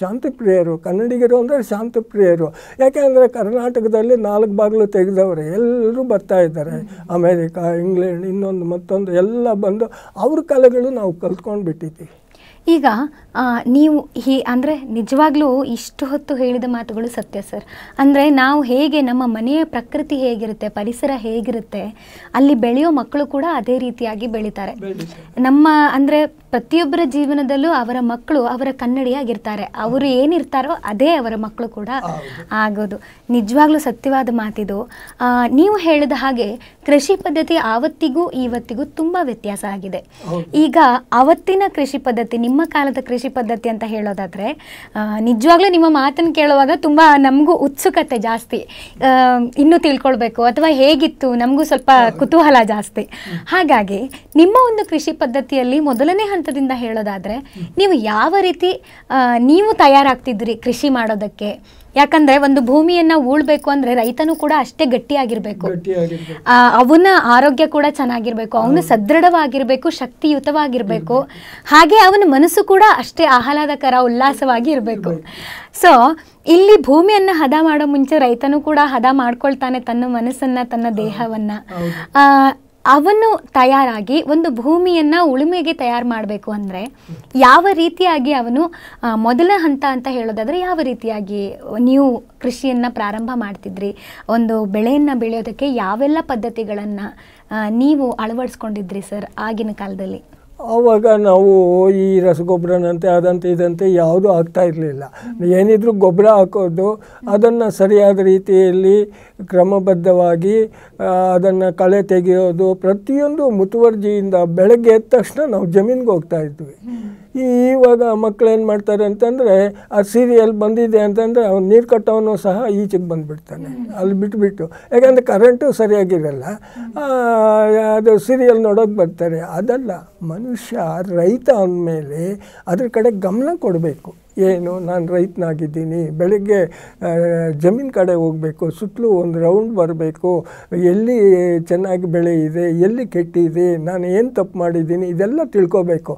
ಶಾಂತಿಪ್ರಿಯರು ಕನ್ನಡಿಗರು ಅಂದರೆ ಶಾಂತಿಪ್ರಿಯರು ಅಂದರೆ ಕರ್ನಾಟಕದಲ್ಲಿ ನಾಲ್ಕು ಬಾಗಿಲು ತೆಗೆದವರು ಎಲ್ಲರೂ ಬರ್ತಾ ಇದ್ದಾರೆ ಅಮೇರಿಕಾ ಇಂಗ್ಲೆಂಡ್ ಇನ್ನೊಂದು ಮತ್ತೊಂದು ಎಲ್ಲ ಬಂದು ಅವ್ರ ಕಲೆಗಳು ನಾವು ಕಲ್ತ್ಕೊಂಡು ಬಿಟ್ಟಿದ್ದೀವಿ ಈಗ ನೀವು ಹೀ ಅಂದರೆ ನಿಜವಾಗ್ಲೂ ಇಷ್ಟು ಹೊತ್ತು ಹೇಳಿದ ಮಾತುಗಳು ಸತ್ಯ ಸರ್ ಅಂದರೆ ನಾವು ಹೇಗೆ ನಮ್ಮ ಮನೆಯ ಪ್ರಕೃತಿ ಹೇಗಿರುತ್ತೆ ಪರಿಸರ ಹೇಗಿರುತ್ತೆ ಅಲ್ಲಿ ಬೆಳೆಯೋ ಮಕ್ಕಳು ಕೂಡ ಅದೇ ರೀತಿಯಾಗಿ ಬೆಳೀತಾರೆ ನಮ್ಮ ಅಂದರೆ ಪ್ರತಿಯೊಬ್ಬರ ಜೀವನದಲ್ಲೂ ಅವರ ಮಕ್ಕಳು ಅವರ ಕನ್ನಡಿಯಾಗಿರ್ತಾರೆ ಅವರು ಏನಿರ್ತಾರೋ ಅದೇ ಅವರ ಮಕ್ಕಳು ಕೂಡ ಆಗೋದು ನಿಜವಾಗ್ಲೂ ಸತ್ಯವಾದ ಮಾತಿದು ನೀವು ಹೇಳಿದ ಹಾಗೆ ಕೃಷಿ ಪದ್ಧತಿ ಆವತ್ತಿಗೂ ಇವತ್ತಿಗೂ ತುಂಬ ವ್ಯತ್ಯಾಸ ಆಗಿದೆ ಈಗ ಅವತ್ತಿನ ಕೃಷಿ ಪದ್ಧತಿ ನಿಮ್ಮ ಕಾಲದ ಕೃಷಿ ಪದ್ಧತಿ ಅಂತ ಹೇಳೋದಾದರೆ ನಿಜವಾಗ್ಲೂ ನಿಮ್ಮ ಮಾತನ್ನು ಕೇಳುವಾಗ ತುಂಬ ನಮಗೂ ಉತ್ಸುಕತೆ ಜಾಸ್ತಿ ಇನ್ನೂ ತಿಳ್ಕೊಳ್ಬೇಕು ಅಥವಾ ಹೇಗಿತ್ತು ನಮಗೂ ಸ್ವಲ್ಪ ಕುತೂಹಲ ಜಾಸ್ತಿ ಹಾಗಾಗಿ ನಿಮ್ಮ ಒಂದು ಕೃಷಿ ಪದ್ಧತಿಯಲ್ಲಿ ಮೊದಲನೇ ಹಂತದಿಂದ ಹೇಳೋದಾದರೆ ನೀವು ಯಾವ ರೀತಿ ನೀವು ತಯಾರಾಗ್ತಿದ್ರಿ ಕೃಷಿ ಮಾಡೋದಕ್ಕೆ ಯಾಕಂದ್ರೆ ಒಂದು ಭೂಮಿಯನ್ನ ಉಳ್ಬೇಕು ಅಂದ್ರೆ ರೈತನು ಕೂಡ ಅಷ್ಟೇ ಗಟ್ಟಿಯಾಗಿರ್ಬೇಕು ಅವನ ಆರೋಗ್ಯ ಕೂಡ ಚೆನ್ನಾಗಿರ್ಬೇಕು ಅವನು ಸದೃಢವಾಗಿರ್ಬೇಕು ಶಕ್ತಿಯುತವಾಗಿರ್ಬೇಕು ಹಾಗೆ ಅವನ ಮನಸ್ಸು ಕೂಡ ಅಷ್ಟೇ ಆಹ್ಲಾದಕರ ಉಲ್ಲಾಸವಾಗಿ ಇರಬೇಕು ಸೊ ಇಲ್ಲಿ ಭೂಮಿಯನ್ನ ಹದ ಮಾಡೋ ಮುಂಚೆ ರೈತನು ಕೂಡ ಹದ ಮಾಡ್ಕೊಳ್ತಾನೆ ತನ್ನ ಮನಸ್ಸನ್ನ ತನ್ನ ದೇಹವನ್ನ ಅವನು ತಯಾರಾಗಿ ಒಂದು ಭೂಮಿಯನ್ನು ಉಳುಮೆಗೆ ತಯಾರು ಮಾಡಬೇಕು ಅಂದರೆ ಯಾವ ರೀತಿಯಾಗಿ ಅವನು ಮೊದಲ ಹಂತ ಅಂತ ಹೇಳೋದಾದರೆ ಯಾವ ರೀತಿಯಾಗಿ ನೀವು ಕೃಷಿಯನ್ನು ಪ್ರಾರಂಭ ಮಾಡ್ತಿದ್ರಿ ಒಂದು ಬೆಳೆಯನ್ನು ಬೆಳೆಯೋದಕ್ಕೆ ಯಾವೆಲ್ಲ ಪದ್ಧತಿಗಳನ್ನು ನೀವು ಅಳವಡಿಸ್ಕೊಂಡಿದ್ರಿ ಸರ್ ಆಗಿನ ಕಾಲದಲ್ಲಿ ಆವಾಗ ನಾವು ಈ ರಸಗೊಬ್ಬರನಂತೆ ಅದಂತೆ ಇದಂತೆ ಯಾವುದೂ ಆಗ್ತಾ ಇರಲಿಲ್ಲ ಏನಿದ್ರೂ ಗೊಬ್ಬರ ಹಾಕೋದು ಅದನ್ನು ಸರಿಯಾದ ರೀತಿಯಲ್ಲಿ ಕ್ರಮಬದ್ಧವಾಗಿ ಅದನ್ನು ಕಳೆ ತೆಗೆಯೋದು ಪ್ರತಿಯೊಂದು ಮುತುವರ್ಜಿಯಿಂದ ಬೆಳಗ್ಗೆ ಎದ್ದ ತಕ್ಷಣ ನಾವು ಜಮೀನಿಗೆ ಹೋಗ್ತಾ ಇದ್ವಿ ಇವಾಗ ಏನು ಮಾಡ್ತಾರೆ ಅಂತಂದರೆ ಆ ಸೀರಿಯಲ್ ಬಂದಿದೆ ಅಂತಂದರೆ ಅವ್ನು ನೀರು ಕಟ್ಟೋನು ಸಹ ಈಚೆಗೆ ಬಂದುಬಿಡ್ತಾನೆ ಅಲ್ಲಿ ಬಿಟ್ಬಿಟ್ಟು ಯಾಕಂದರೆ ಕರೆಂಟು ಸರಿಯಾಗಿರಲ್ಲ ಅದು ಸೀರಿಯಲ್ ನೋಡೋಕೆ ಬರ್ತಾರೆ ಅದಲ್ಲ ಮನುಷ್ಯ ರೈತ ಅಂದಮೇಲೆ ಅದ್ರ ಕಡೆ ಗಮನ ಕೊಡಬೇಕು ಏನು ನಾನು ರೈತನಾಗಿದ್ದೀನಿ ಬೆಳಗ್ಗೆ ಜಮೀನು ಕಡೆ ಹೋಗಬೇಕು ಸುತ್ತಲೂ ಒಂದು ರೌಂಡ್ ಬರಬೇಕು ಎಲ್ಲಿ ಚೆನ್ನಾಗಿ ಬೆಳೆ ಇದೆ ಎಲ್ಲಿ ಕೆಟ್ಟಿದೆ ನಾನು ಏನು ತಪ್ಪು ಮಾಡಿದ್ದೀನಿ ಇದೆಲ್ಲ ತಿಳ್ಕೋಬೇಕು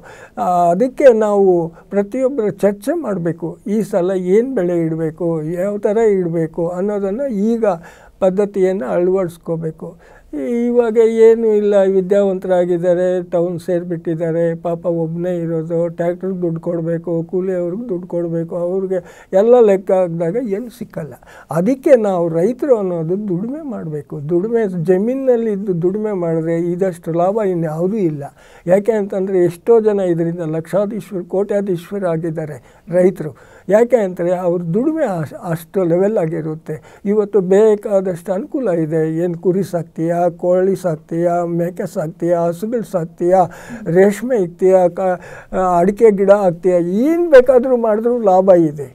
ಅದಕ್ಕೆ ನಾವು ಪ್ರತಿಯೊಬ್ಬರ ಚರ್ಚೆ ಮಾಡಬೇಕು ಈ ಸಲ ಏನು ಬೆಳೆ ಇಡಬೇಕು ಯಾವ ಥರ ಇಡಬೇಕು ಅನ್ನೋದನ್ನು ಈಗ ಪದ್ಧತಿಯನ್ನು ಅಳವಡಿಸ್ಕೋಬೇಕು ಇವಾಗ ಏನೂ ಇಲ್ಲ ವಿದ್ಯಾವಂತರಾಗಿದ್ದಾರೆ ಟೌನ್ ಸೇರಿಬಿಟ್ಟಿದ್ದಾರೆ ಪಾಪ ಒಬ್ಬನೇ ಇರೋದು ಟ್ಯಾಕ್ಟ್ರಿಗೆ ದುಡ್ಡು ಕೊಡಬೇಕು ಕೂಲಿಯವ್ರಿಗೆ ದುಡ್ಡು ಕೊಡಬೇಕು ಅವ್ರಿಗೆ ಎಲ್ಲ ಲೆಕ್ಕ ಹಾಕಿದಾಗ ಏನು ಸಿಕ್ಕಲ್ಲ ಅದಕ್ಕೆ ನಾವು ರೈತರು ಅನ್ನೋದು ದುಡಿಮೆ ಮಾಡಬೇಕು ದುಡಿಮೆ ಜಮೀನಲ್ಲಿದ್ದು ದುಡಿಮೆ ಮಾಡಿದ್ರೆ ಇದಷ್ಟು ಲಾಭ ಇನ್ಯಾವುದೂ ಇಲ್ಲ ಯಾಕೆ ಅಂತಂದರೆ ಎಷ್ಟೋ ಜನ ಇದರಿಂದ ಲಕ್ಷಾಧೀಶ್ವರ ಕೋಟ್ಯಾಧೀಶ್ವರ ಆಗಿದ್ದಾರೆ ರೈತರು ಯಾಕೆ ಅಂದರೆ ಅವ್ರ ದುಡಿಮೆ ಅಷ್ಟು ಲೆವೆಲ್ ಆಗಿರುತ್ತೆ ಇವತ್ತು ಬೇಕಾದಷ್ಟು ಅನುಕೂಲ ಇದೆ ಏನು ಕುರಿ ಸಾಕ್ತೀಯಾ ಕೋಳಿ ಸಾಕ್ತೀಯಾ ಮೇಕೆ ಸಾಕ್ತೀಯಾ ಹಸುಗಳು ಸಾಕ್ತೀಯಾ ರೇಷ್ಮೆ ಇಕ್ತೀಯಾ ಕ ಅಡಿಕೆ ಗಿಡ ಆಗ್ತೀಯಾ ಏನು ಬೇಕಾದರೂ ಮಾಡಿದ್ರೂ ಲಾಭ ಇದೆ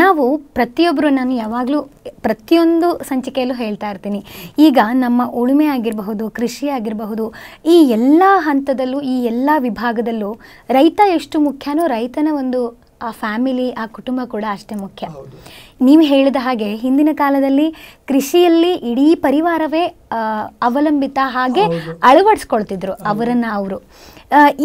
ನಾವು ಪ್ರತಿಯೊಬ್ಬರು ನಾನು ಯಾವಾಗಲೂ ಪ್ರತಿಯೊಂದು ಸಂಚಿಕೆಯಲ್ಲೂ ಹೇಳ್ತಾ ಇರ್ತೀನಿ ಈಗ ನಮ್ಮ ಉಳುಮೆ ಆಗಿರಬಹುದು ಕೃಷಿ ಆಗಿರಬಹುದು ಈ ಎಲ್ಲ ಹಂತದಲ್ಲೂ ಈ ಎಲ್ಲ ವಿಭಾಗದಲ್ಲೂ ರೈತ ಎಷ್ಟು ಮುಖ್ಯನೋ ರೈತನ ಒಂದು ಆ ಫ್ಯಾಮಿಲಿ ಆ ಕುಟುಂಬ ಕೂಡ ಅಷ್ಟೇ ಮುಖ್ಯ ನೀವು ಹೇಳಿದ ಹಾಗೆ ಹಿಂದಿನ ಕಾಲದಲ್ಲಿ ಕೃಷಿಯಲ್ಲಿ ಇಡೀ ಪರಿವಾರವೇ ಅವಲಂಬಿತ ಹಾಗೆ ಅಳವಡಿಸ್ಕೊಳ್ತಿದ್ರು ಅವರನ್ನ ಅವರು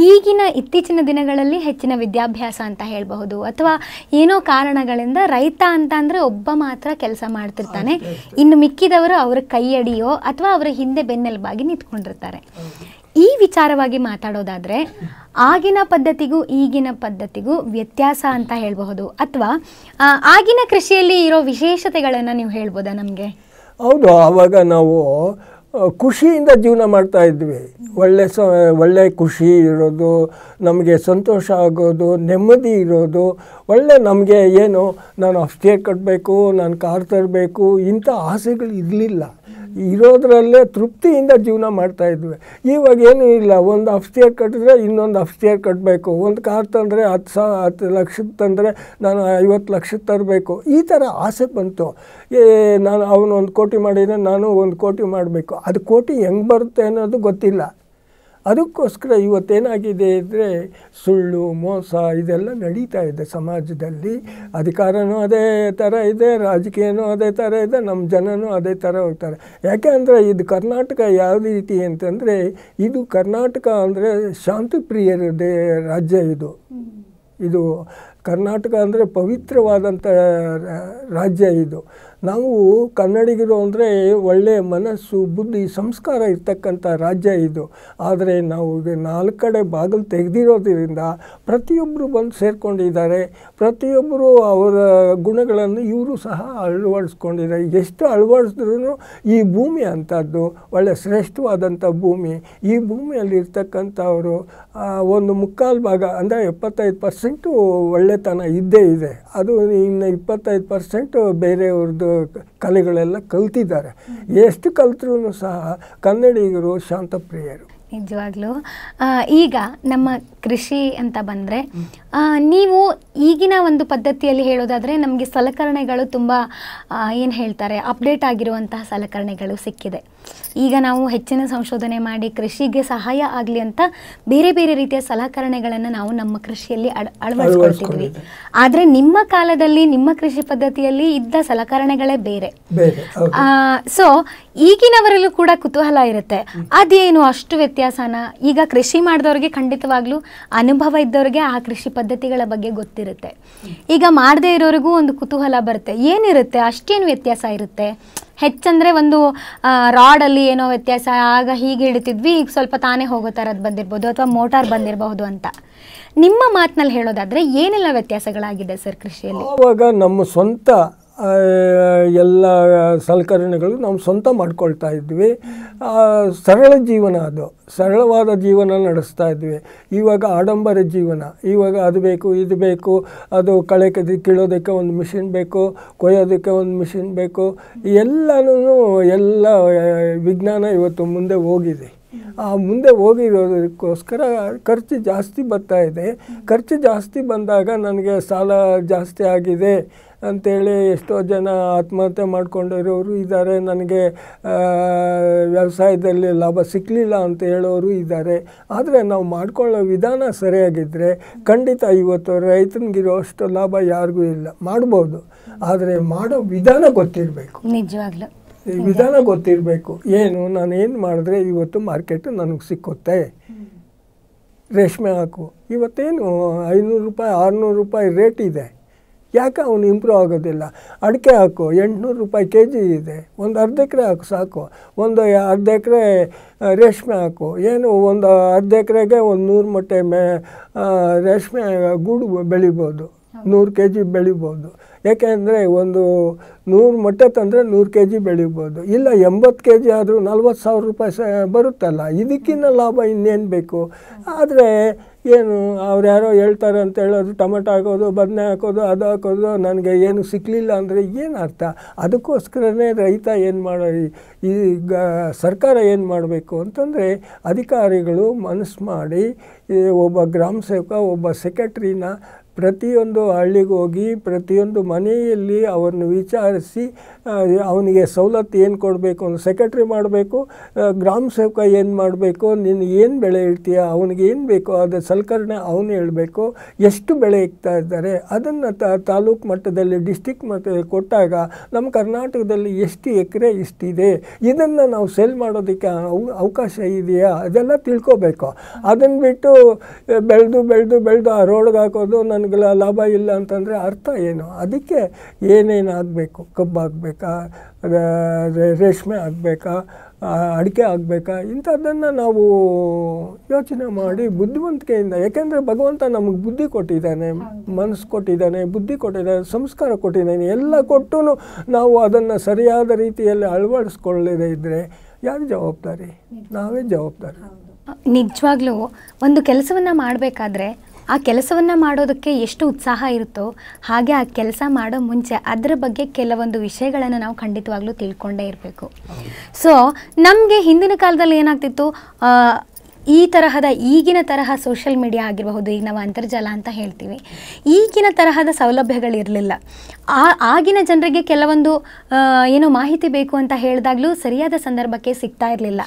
ಈಗಿನ ಇತ್ತೀಚಿನ ದಿನಗಳಲ್ಲಿ ಹೆಚ್ಚಿನ ವಿದ್ಯಾಭ್ಯಾಸ ಅಂತ ಹೇಳಬಹುದು ಅಥವಾ ಏನೋ ಕಾರಣಗಳಿಂದ ರೈತ ಅಂತ ಒಬ್ಬ ಮಾತ್ರ ಕೆಲಸ ಮಾಡ್ತಿರ್ತಾನೆ ಇನ್ನು ಮಿಕ್ಕಿದವರು ಅವರ ಕೈಯಡಿಯೋ ಅಥವಾ ಅವರ ಹಿಂದೆ ಬೆನ್ನೆಲುಬಾಗಿ ನಿಂತ್ಕೊಂಡಿರ್ತಾರೆ ಈ ವಿಚಾರವಾಗಿ ಮಾತಾಡೋದಾದರೆ ಆಗಿನ ಪದ್ಧತಿಗೂ ಈಗಿನ ಪದ್ಧತಿಗೂ ವ್ಯತ್ಯಾಸ ಅಂತ ಹೇಳಬಹುದು ಅಥವಾ ಆಗಿನ ಕೃಷಿಯಲ್ಲಿ ಇರೋ ವಿಶೇಷತೆಗಳನ್ನು ನೀವು ಹೇಳ್ಬೋದಾ ನಮಗೆ ಹೌದು ಆವಾಗ ನಾವು ಖುಷಿಯಿಂದ ಜೀವನ ಮಾಡ್ತಾ ಇದ್ವಿ ಒಳ್ಳೆ ಸ ಒಳ್ಳೆ ಖುಷಿ ಇರೋದು ನಮಗೆ ಸಂತೋಷ ಆಗೋದು ನೆಮ್ಮದಿ ಇರೋದು ಒಳ್ಳೆ ನಮಗೆ ಏನು ನಾನು ಅಷ್ಟೇ ಕಟ್ಟಬೇಕು ನಾನು ಕಾರ್ ತರಬೇಕು ಇಂಥ ಆಸೆಗಳು ಇರಲಿಲ್ಲ ಇರೋದರಲ್ಲೇ ತೃಪ್ತಿಯಿಂದ ಜೀವನ ಮಾಡ್ತಾಯಿದ್ವಿ ಇವಾಗ ಏನೂ ಇಲ್ಲ ಒಂದು ಆಫ್ ಸ್ಟಿಯರ್ ಕಟ್ಟಿದ್ರೆ ಇನ್ನೊಂದು ಆಫ್ ಸ್ಟಿಯರ್ ಕಟ್ಟಬೇಕು ಒಂದು ಕಾರ್ ತಂದರೆ ಹತ್ತು ಸಾವಿರ ಹತ್ತು ಲಕ್ಷದ ತಂದರೆ ನಾನು ಐವತ್ತು ಲಕ್ಷದ ತರಬೇಕು ಈ ಥರ ಆಸೆ ಬಂತು ಏ ನಾನು ಅವನು ಒಂದು ಕೋಟಿ ಮಾಡಿದರೆ ನಾನು ಒಂದು ಕೋಟಿ ಮಾಡಬೇಕು ಅದು ಕೋಟಿ ಹೆಂಗೆ ಬರುತ್ತೆ ಅನ್ನೋದು ಗೊತ್ತಿಲ್ಲ ಅದಕ್ಕೋಸ್ಕರ ಇವತ್ತೇನಾಗಿದೆ ಅಂದರೆ ಸುಳ್ಳು ಮೋಸ ಇದೆಲ್ಲ ನಡೀತಾ ಇದೆ ಸಮಾಜದಲ್ಲಿ ಅಧಿಕಾರನೂ ಅದೇ ಥರ ಇದೆ ರಾಜಕೀಯನೂ ಅದೇ ಥರ ಇದೆ ನಮ್ಮ ಜನನೂ ಅದೇ ಥರ ಹೋಗ್ತಾರೆ ಯಾಕೆ ಅಂದರೆ ಇದು ಕರ್ನಾಟಕ ಯಾವ ರೀತಿ ಅಂತಂದರೆ ಇದು ಕರ್ನಾಟಕ ಅಂದರೆ ಶಾಂತಿಪ್ರಿಯರದೇ ರಾಜ್ಯ ಇದು ಇದು ಕರ್ನಾಟಕ ಅಂದರೆ ಪವಿತ್ರವಾದಂಥ ರಾಜ್ಯ ಇದು ನಾವು ಕನ್ನಡಿಗರು ಅಂದರೆ ಒಳ್ಳೆಯ ಮನಸ್ಸು ಬುದ್ಧಿ ಸಂಸ್ಕಾರ ಇರ್ತಕ್ಕಂಥ ರಾಜ್ಯ ಇದು ಆದರೆ ನಾವು ಈಗ ನಾಲ್ಕು ಕಡೆ ಬಾಗಿಲು ತೆಗೆದಿರೋದ್ರಿಂದ ಪ್ರತಿಯೊಬ್ಬರು ಬಂದು ಸೇರಿಕೊಂಡಿದ್ದಾರೆ ಪ್ರತಿಯೊಬ್ಬರು ಅವರ ಗುಣಗಳನ್ನು ಇವರು ಸಹ ಅಳವಡಿಸ್ಕೊಂಡಿದ್ದಾರೆ ಎಷ್ಟು ಅಳವಡಿಸಿದ್ರು ಈ ಭೂಮಿ ಅಂಥದ್ದು ಒಳ್ಳೆಯ ಶ್ರೇಷ್ಠವಾದಂಥ ಭೂಮಿ ಈ ಭೂಮಿಯಲ್ಲಿ ಇರ್ತಕ್ಕಂಥವರು ಒಂದು ಮುಕ್ಕಾಲು ಭಾಗ ಅಂದರೆ ಎಪ್ಪತ್ತೈದು ಪರ್ಸೆಂಟು ಒಳ್ಳೆಯ ಒಳ್ಳೆತನ ಇದ್ದೇ ಇದೆ ಅದು ಇನ್ನು ಇಪ್ಪತ್ತೈದು ಪರ್ಸೆಂಟು ಬೇರೆಯವ್ರದ್ದು ಕಲೆಗಳೆಲ್ಲ ಕಲ್ತಿದ್ದಾರೆ ಎಷ್ಟು ಕಲ್ತ್ರೂ ಸಹ ಕನ್ನಡಿಗರು ಶಾಂತಪ್ರಿಯರು ನಿಜವಾಗ್ಲೂ ಈಗ ನಮ್ಮ ಕೃಷಿ ಅಂತ ಬಂದರೆ ನೀವು ಈಗಿನ ಒಂದು ಪದ್ಧತಿಯಲ್ಲಿ ಹೇಳೋದಾದರೆ ನಮಗೆ ಸಲಕರಣೆಗಳು ತುಂಬ ಏನು ಹೇಳ್ತಾರೆ ಅಪ್ಡೇಟ್ ಆಗಿರುವಂತಹ ಸಲಕರಣೆಗಳು ಸಿಕ್ಕಿದೆ ಈಗ ನಾವು ಹೆಚ್ಚಿನ ಸಂಶೋಧನೆ ಮಾಡಿ ಕೃಷಿಗೆ ಸಹಾಯ ಆಗಲಿ ಅಂತ ಬೇರೆ ಬೇರೆ ರೀತಿಯ ಸಲಕರಣೆಗಳನ್ನು ನಾವು ನಮ್ಮ ಕೃಷಿಯಲ್ಲಿ ಅಳವಡಿಸ್ಕೊಳ್ತಿದ್ವಿ ಆದರೆ ನಿಮ್ಮ ಕಾಲದಲ್ಲಿ ನಿಮ್ಮ ಕೃಷಿ ಪದ್ಧತಿಯಲ್ಲಿ ಇದ್ದ ಸಲಕರಣೆಗಳೇ ಬೇರೆ ಸೊ ಈಗಿನವರಲ್ಲೂ ಕೂಡ ಕುತೂಹಲ ಇರುತ್ತೆ ಅದೇನು ಅಷ್ಟು ವ್ಯತ್ಯಾಸನ ಈಗ ಕೃಷಿ ಮಾಡಿದವ್ರಿಗೆ ಖಂಡಿತವಾಗ್ಲೂ ಅನುಭವ ಇದ್ದವ್ರಿಗೆ ಆ ಕೃಷಿ ಪದ್ಧತಿಗಳ ಬಗ್ಗೆ ಗೊತ್ತಿರುತ್ತೆ ಈಗ ಮಾಡದೇ ಇರೋರಿಗೂ ಒಂದು ಕುತೂಹಲ ಬರುತ್ತೆ ಏನಿರುತ್ತೆ ಅಷ್ಟೇನು ವ್ಯತ್ಯಾಸ ಇರುತ್ತೆ ಹೆಚ್ಚಂದ್ರೆ ಒಂದು ರಾಡಲ್ಲಿ ಏನೋ ವ್ಯತ್ಯಾಸ ಆಗ ಹೀಗೆ ಹಿಡಿತಿದ್ವಿ ಈಗ ಸ್ವಲ್ಪ ತಾನೇ ಹೋಗೋ ತರದ್ ಬಂದಿರ್ಬೋದು ಅಥವಾ ಮೋಟಾರ್ ಬಂದಿರಬಹುದು ಅಂತ ನಿಮ್ಮ ಮಾತಿನಲ್ಲಿ ಹೇಳೋದಾದ್ರೆ ಏನೆಲ್ಲ ವ್ಯತ್ಯಾಸಗಳಾಗಿದೆ ಸರ್ ಕೃಷಿಯಲ್ಲಿ ಆವಾಗ ನಮ್ಮ ಸ್ವಂತ ಎಲ್ಲ ಸಲಕರಣೆಗಳು ನಾವು ಸ್ವಂತ ಮಾಡ್ಕೊಳ್ತಾ ಇದ್ವಿ ಸರಳ ಜೀವನ ಅದು ಸರಳವಾದ ಜೀವನ ನಡೆಸ್ತಾ ಇದ್ವಿ ಇವಾಗ ಆಡಂಬರ ಜೀವನ ಇವಾಗ ಅದು ಬೇಕು ಇದು ಬೇಕು ಅದು ಕಳೆ ಕದಿ ಕೀಳೋದಕ್ಕೆ ಒಂದು ಮಿಷಿನ್ ಬೇಕು ಕೊಯ್ಯೋದಕ್ಕೆ ಒಂದು ಮಿಷಿನ್ ಬೇಕು ಎಲ್ಲನೂ ಎಲ್ಲ ವಿಜ್ಞಾನ ಇವತ್ತು ಮುಂದೆ ಹೋಗಿದೆ ಆ ಮುಂದೆ ಹೋಗಿರೋದಕ್ಕೋಸ್ಕರ ಖರ್ಚು ಜಾಸ್ತಿ ಬರ್ತಾ ಇದೆ ಖರ್ಚು ಜಾಸ್ತಿ ಬಂದಾಗ ನನಗೆ ಸಾಲ ಜಾಸ್ತಿ ಆಗಿದೆ ಅಂಥೇಳಿ ಎಷ್ಟೋ ಜನ ಆತ್ಮಹತ್ಯೆ ಮಾಡಿಕೊಂಡಿರೋರು ಇದ್ದಾರೆ ನನಗೆ ವ್ಯವಸಾಯದಲ್ಲಿ ಲಾಭ ಸಿಕ್ಕಲಿಲ್ಲ ಅಂತ ಹೇಳೋರು ಇದ್ದಾರೆ ಆದರೆ ನಾವು ಮಾಡಿಕೊಳ್ಳೋ ವಿಧಾನ ಸರಿಯಾಗಿದ್ದರೆ ಖಂಡಿತ ಇವತ್ತು ರೈತನಿಗಿರೋ ಅಷ್ಟು ಲಾಭ ಯಾರಿಗೂ ಇಲ್ಲ ಮಾಡ್ಬೋದು ಆದರೆ ಮಾಡೋ ವಿಧಾನ ಗೊತ್ತಿರಬೇಕು ನಿಜವಾಗ್ಲೂ ವಿಧಾನ ಗೊತ್ತಿರಬೇಕು ಏನು ನಾನು ಏನು ಮಾಡಿದ್ರೆ ಇವತ್ತು ಮಾರ್ಕೆಟ್ ನನಗೆ ಸಿಕ್ಕುತ್ತೆ ರೇಷ್ಮೆ ಹಾಕು ಇವತ್ತೇನು ಐನೂರು ರೂಪಾಯಿ ಆರುನೂರು ರೂಪಾಯಿ ರೇಟ್ ಇದೆ ಯಾಕೆ ಅವನು ಇಂಪ್ರೂವ್ ಆಗೋದಿಲ್ಲ ಅಡಿಕೆ ಹಾಕು ಎಂಟುನೂರು ರೂಪಾಯಿ ಕೆ ಜಿ ಇದೆ ಒಂದು ಅರ್ಧ ಎಕರೆ ಹಾಕು ಸಾಕು ಒಂದು ಅರ್ಧ ಎಕರೆ ರೇಷ್ಮೆ ಹಾಕು ಏನು ಒಂದು ಅರ್ಧ ಎಕರೆಗೆ ಒಂದು ನೂರು ಮೊಟ್ಟೆ ಮೇ ರೇಷ್ಮೆ ಗೂಡು ಬೆಳಿಬೋದು ನೂರು ಕೆ ಜಿ ಬೆಳಿಬೋದು ಏಕೆಂದರೆ ಒಂದು ನೂರು ಮೊಟ್ಟೆ ತಂದರೆ ನೂರು ಕೆ ಜಿ ಬೆಳಿಬೋದು ಇಲ್ಲ ಎಂಬತ್ತು ಕೆ ಜಿ ಆದರೂ ನಲ್ವತ್ತು ಸಾವಿರ ರೂಪಾಯಿ ಸ ಬರುತ್ತಲ್ಲ ಇದಕ್ಕಿಂತ ಲಾಭ ಇನ್ನೇನು ಬೇಕು ಆದರೆ ಏನು ಅವ್ರು ಯಾರೋ ಹೇಳ್ತಾರೆ ಅಂತ ಹೇಳೋದು ಟೊಮೆಟೊ ಹಾಕೋದು ಬದನೆ ಹಾಕೋದು ಅದು ಹಾಕೋದು ನನಗೆ ಏನು ಸಿಕ್ಕಲಿಲ್ಲ ಅಂದರೆ ಏನು ಅರ್ಥ ಅದಕ್ಕೋಸ್ಕರನೇ ರೈತ ಏನು ಮಾಡೋ ಈಗ ಸರ್ಕಾರ ಏನು ಮಾಡಬೇಕು ಅಂತಂದರೆ ಅಧಿಕಾರಿಗಳು ಮನಸ್ಸು ಮಾಡಿ ಒಬ್ಬ ಗ್ರಾಮ ಸೇವಕ ಒಬ್ಬ ಸೆಕ್ರೆಟ್ರಿನ ಪ್ರತಿಯೊಂದು ಹಳ್ಳಿಗೆ ಹೋಗಿ ಪ್ರತಿಯೊಂದು ಮನೆಯಲ್ಲಿ ಅವನ್ನು ವಿಚಾರಿಸಿ ಅವನಿಗೆ ಸವಲತ್ತು ಏನು ಕೊಡಬೇಕು ಅನ್ನೋ ಸೆಕ್ರೆಟ್ರಿ ಮಾಡಬೇಕು ಗ್ರಾಮ ಸೇವಕ ಏನು ಮಾಡಬೇಕು ನೀನು ಏನು ಬೆಳೆ ಇಡ್ತೀಯ ಅವನಿಗೆ ಏನು ಬೇಕು ಅದರ ಸಲಕರಣೆ ಅವನು ಹೇಳಬೇಕು ಎಷ್ಟು ಬೆಳೆ ಇಕ್ತಾ ಇದ್ದಾರೆ ಅದನ್ನು ತಾಲೂಕು ಮಟ್ಟದಲ್ಲಿ ಡಿಸ್ಟಿಕ್ ಮಟ್ಟದಲ್ಲಿ ಕೊಟ್ಟಾಗ ನಮ್ಮ ಕರ್ನಾಟಕದಲ್ಲಿ ಎಷ್ಟು ಎಕರೆ ಇಷ್ಟಿದೆ ಇದನ್ನು ನಾವು ಸೆಲ್ ಮಾಡೋದಕ್ಕೆ ಅವಕಾಶ ಇದೆಯಾ ಅದೆಲ್ಲ ತಿಳ್ಕೋಬೇಕು ಅದನ್ನು ಬಿಟ್ಟು ಬೆಳೆದು ಬೆಳೆದು ಬೆಳೆದು ಆ ರೋಡ್ಗೆ ಹಾಕೋದು ನನ್ನ ಲಾಭ ಇಲ್ಲ ಅಂತಂದರೆ ಅರ್ಥ ಏನು ಅದಕ್ಕೆ ಏನೇನು ಆಗಬೇಕು ಕಬ್ಬು ಆಗಬೇಕಾ ರೇಷ್ಮೆ ಆಗಬೇಕಾ ಅಡಿಕೆ ಆಗಬೇಕಾ ಇಂಥದ್ದನ್ನು ನಾವು ಯೋಚನೆ ಮಾಡಿ ಬುದ್ಧಿವಂತಿಕೆಯಿಂದ ಯಾಕೆಂದರೆ ಭಗವಂತ ನಮಗೆ ಬುದ್ಧಿ ಕೊಟ್ಟಿದ್ದಾನೆ ಮನಸ್ಸು ಕೊಟ್ಟಿದ್ದಾನೆ ಬುದ್ಧಿ ಕೊಟ್ಟಿದ್ದಾನೆ ಸಂಸ್ಕಾರ ಕೊಟ್ಟಿದ್ದಾನೆ ಎಲ್ಲ ಕೊಟ್ಟು ನಾವು ಅದನ್ನು ಸರಿಯಾದ ರೀತಿಯಲ್ಲಿ ಅಳವಡಿಸ್ಕೊಳ್ಳದೇ ಇದ್ದರೆ ಯಾರು ಜವಾಬ್ದಾರಿ ನಾವೇ ಜವಾಬ್ದಾರಿ ನಿಜವಾಗ್ಲೂ ಒಂದು ಕೆಲಸವನ್ನು ಮಾಡಬೇಕಾದ್ರೆ ಆ ಕೆಲಸವನ್ನು ಮಾಡೋದಕ್ಕೆ ಎಷ್ಟು ಉತ್ಸಾಹ ಇರುತ್ತೋ ಹಾಗೆ ಆ ಕೆಲಸ ಮಾಡೋ ಮುಂಚೆ ಅದರ ಬಗ್ಗೆ ಕೆಲವೊಂದು ವಿಷಯಗಳನ್ನು ನಾವು ಖಂಡಿತವಾಗ್ಲೂ ತಿಳ್ಕೊಂಡೇ ಇರಬೇಕು ಸೊ ನಮಗೆ ಹಿಂದಿನ ಕಾಲದಲ್ಲಿ ಏನಾಗ್ತಿತ್ತು ಈ ತರಹದ ಈಗಿನ ತರಹ ಸೋಷಿಯಲ್ ಮೀಡಿಯಾ ಆಗಿರಬಹುದು ಈಗ ನಾವು ಅಂತರ್ಜಾಲ ಅಂತ ಹೇಳ್ತೀವಿ ಈಗಿನ ತರಹದ ಸೌಲಭ್ಯಗಳಿರಲಿಲ್ಲ ಆ ಆಗಿನ ಜನರಿಗೆ ಕೆಲವೊಂದು ಏನು ಮಾಹಿತಿ ಬೇಕು ಅಂತ ಹೇಳಿದಾಗಲೂ ಸರಿಯಾದ ಸಂದರ್ಭಕ್ಕೆ ಸಿಗ್ತಾ ಇರಲಿಲ್ಲ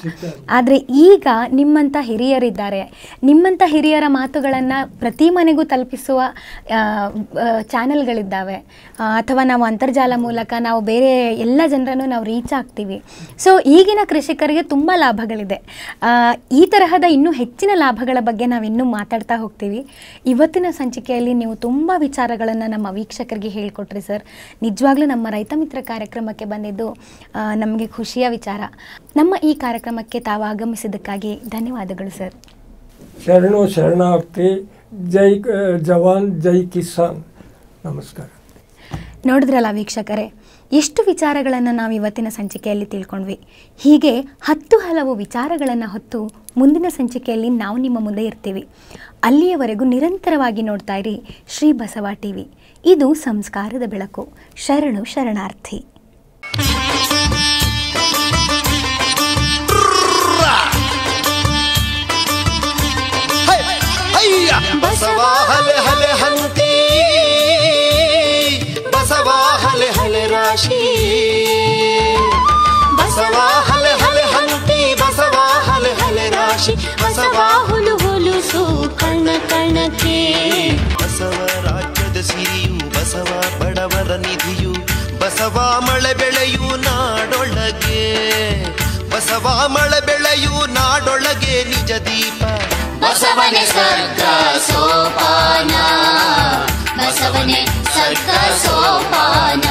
ಆದರೆ ಈಗ ನಿಮ್ಮಂಥ ಹಿರಿಯರಿದ್ದಾರೆ ನಿಮ್ಮಂಥ ಹಿರಿಯರ ಮಾತುಗಳನ್ನು ಪ್ರತಿ ಮನೆಗೂ ತಲುಪಿಸುವ ಚಾನೆಲ್ಗಳಿದ್ದಾವೆ ಅಥವಾ ನಾವು ಅಂತರ್ಜಾಲ ಮೂಲಕ ನಾವು ಬೇರೆ ಎಲ್ಲ ಜನರನ್ನು ನಾವು ರೀಚ್ ಆಗ್ತೀವಿ ಸೊ ಈಗಿನ ಕೃಷಿಕರಿಗೆ ತುಂಬ ಲಾಭಗಳಿದೆ ಈ ತರಹದ ಇನ್ನೂ ಹೆಚ್ಚಿನ ಲಾಭಗಳ ಬಗ್ಗೆ ನಾವು ಮಾತಾಡ್ತಾ ಹೋಗ್ತೀವಿ ಇವತ್ತಿನ ಸಂಚಿಕೆಯಲ್ಲಿ ನೀವು ತುಂಬ ವಿಚಾರಗಳನ್ನು ನಮ್ಮ ವೀಕ್ಷಕರಿಗೆ ಹೇಳಿಕೊಟ್ರಿ ಸರ್ ನಿಜವಾಗ್ಲೂ ನಮ್ಮ ರೈತ ಮಿತ್ರ ಕಾರ್ಯಕ್ರಮಕ್ಕೆ ಬಂದಿದ್ದು ನಮಗೆ ಖುಷಿಯ ವಿಚಾರ ನಮ್ಮ ಈ ಕಾರ್ಯಕ್ರಮಕ್ಕೆ ತಾವು ಆಗಮಿಸಿದ್ದಕ್ಕಾಗಿ ಧನ್ಯವಾದಗಳು ಸರ್ ಶರಣು ಶರಣಾರ್ಥಿ ಜೈ ಜವಾನ್ ಜೈ ಕಿಸಾನ್ ನಮಸ್ಕಾರ ನೋಡಿದ್ರಲ್ಲ ವೀಕ್ಷಕರೇ ಎಷ್ಟು ವಿಚಾರಗಳನ್ನು ನಾವು ಇವತ್ತಿನ ಸಂಚಿಕೆಯಲ್ಲಿ ತಿಳ್ಕೊಂಡ್ವಿ ಹೀಗೆ ಹತ್ತು ಹಲವು ವಿಚಾರಗಳನ್ನು ಹೊತ್ತು ಮುಂದಿನ ಸಂಚಿಕೆಯಲ್ಲಿ ನಾವು ನಿಮ್ಮ ಮುಂದೆ ಇರ್ತೀವಿ ಅಲ್ಲಿಯವರೆಗೂ ನಿರಂತರವಾಗಿ ನೋಡ್ತಾ ಇರಿ ಶ್ರೀ ಬಸವ ಟಿ ವಿ ಇದು ಸಂಸ್ಕಾರದ ಬೆಳಕು ಶರಣು ಶರಣಾರ್ಥಿ ಬಸವ ಹಲೆ ಹಲೆ ಹಂತೆ ಕಾಶಿ ಬಸವ ಹಲೆ ಹಲೆ ಹಂತಿ ಬಸವ ಹಲೆ ಹಲೆ ರಾಶಿ ಬಸವ ಹುಲು ಹುಲುಸು ಕಣ್ಣ ಕಣ್ಣಕ್ಕೆ ಬಸವ ರಾಜ್ಯದ ಸಿರಿಯು ಬಸವ ಬಡವರ ನಿಧಿಯು ಬಸವ ಮಳೆ ಬೆಳೆಯು ನಾಡೊಳಗೆ ಬಸವ ಮಳೆ ಬೆಳೆಯು ನಾಡೊಳಗೆ ನಿಜ ದೀಪ ಬಸವನೆ ಸರ್ಗ ಸೋಪಾನ ಬಸವನೆ ಸರ್ಗ ಸೋಪಾನ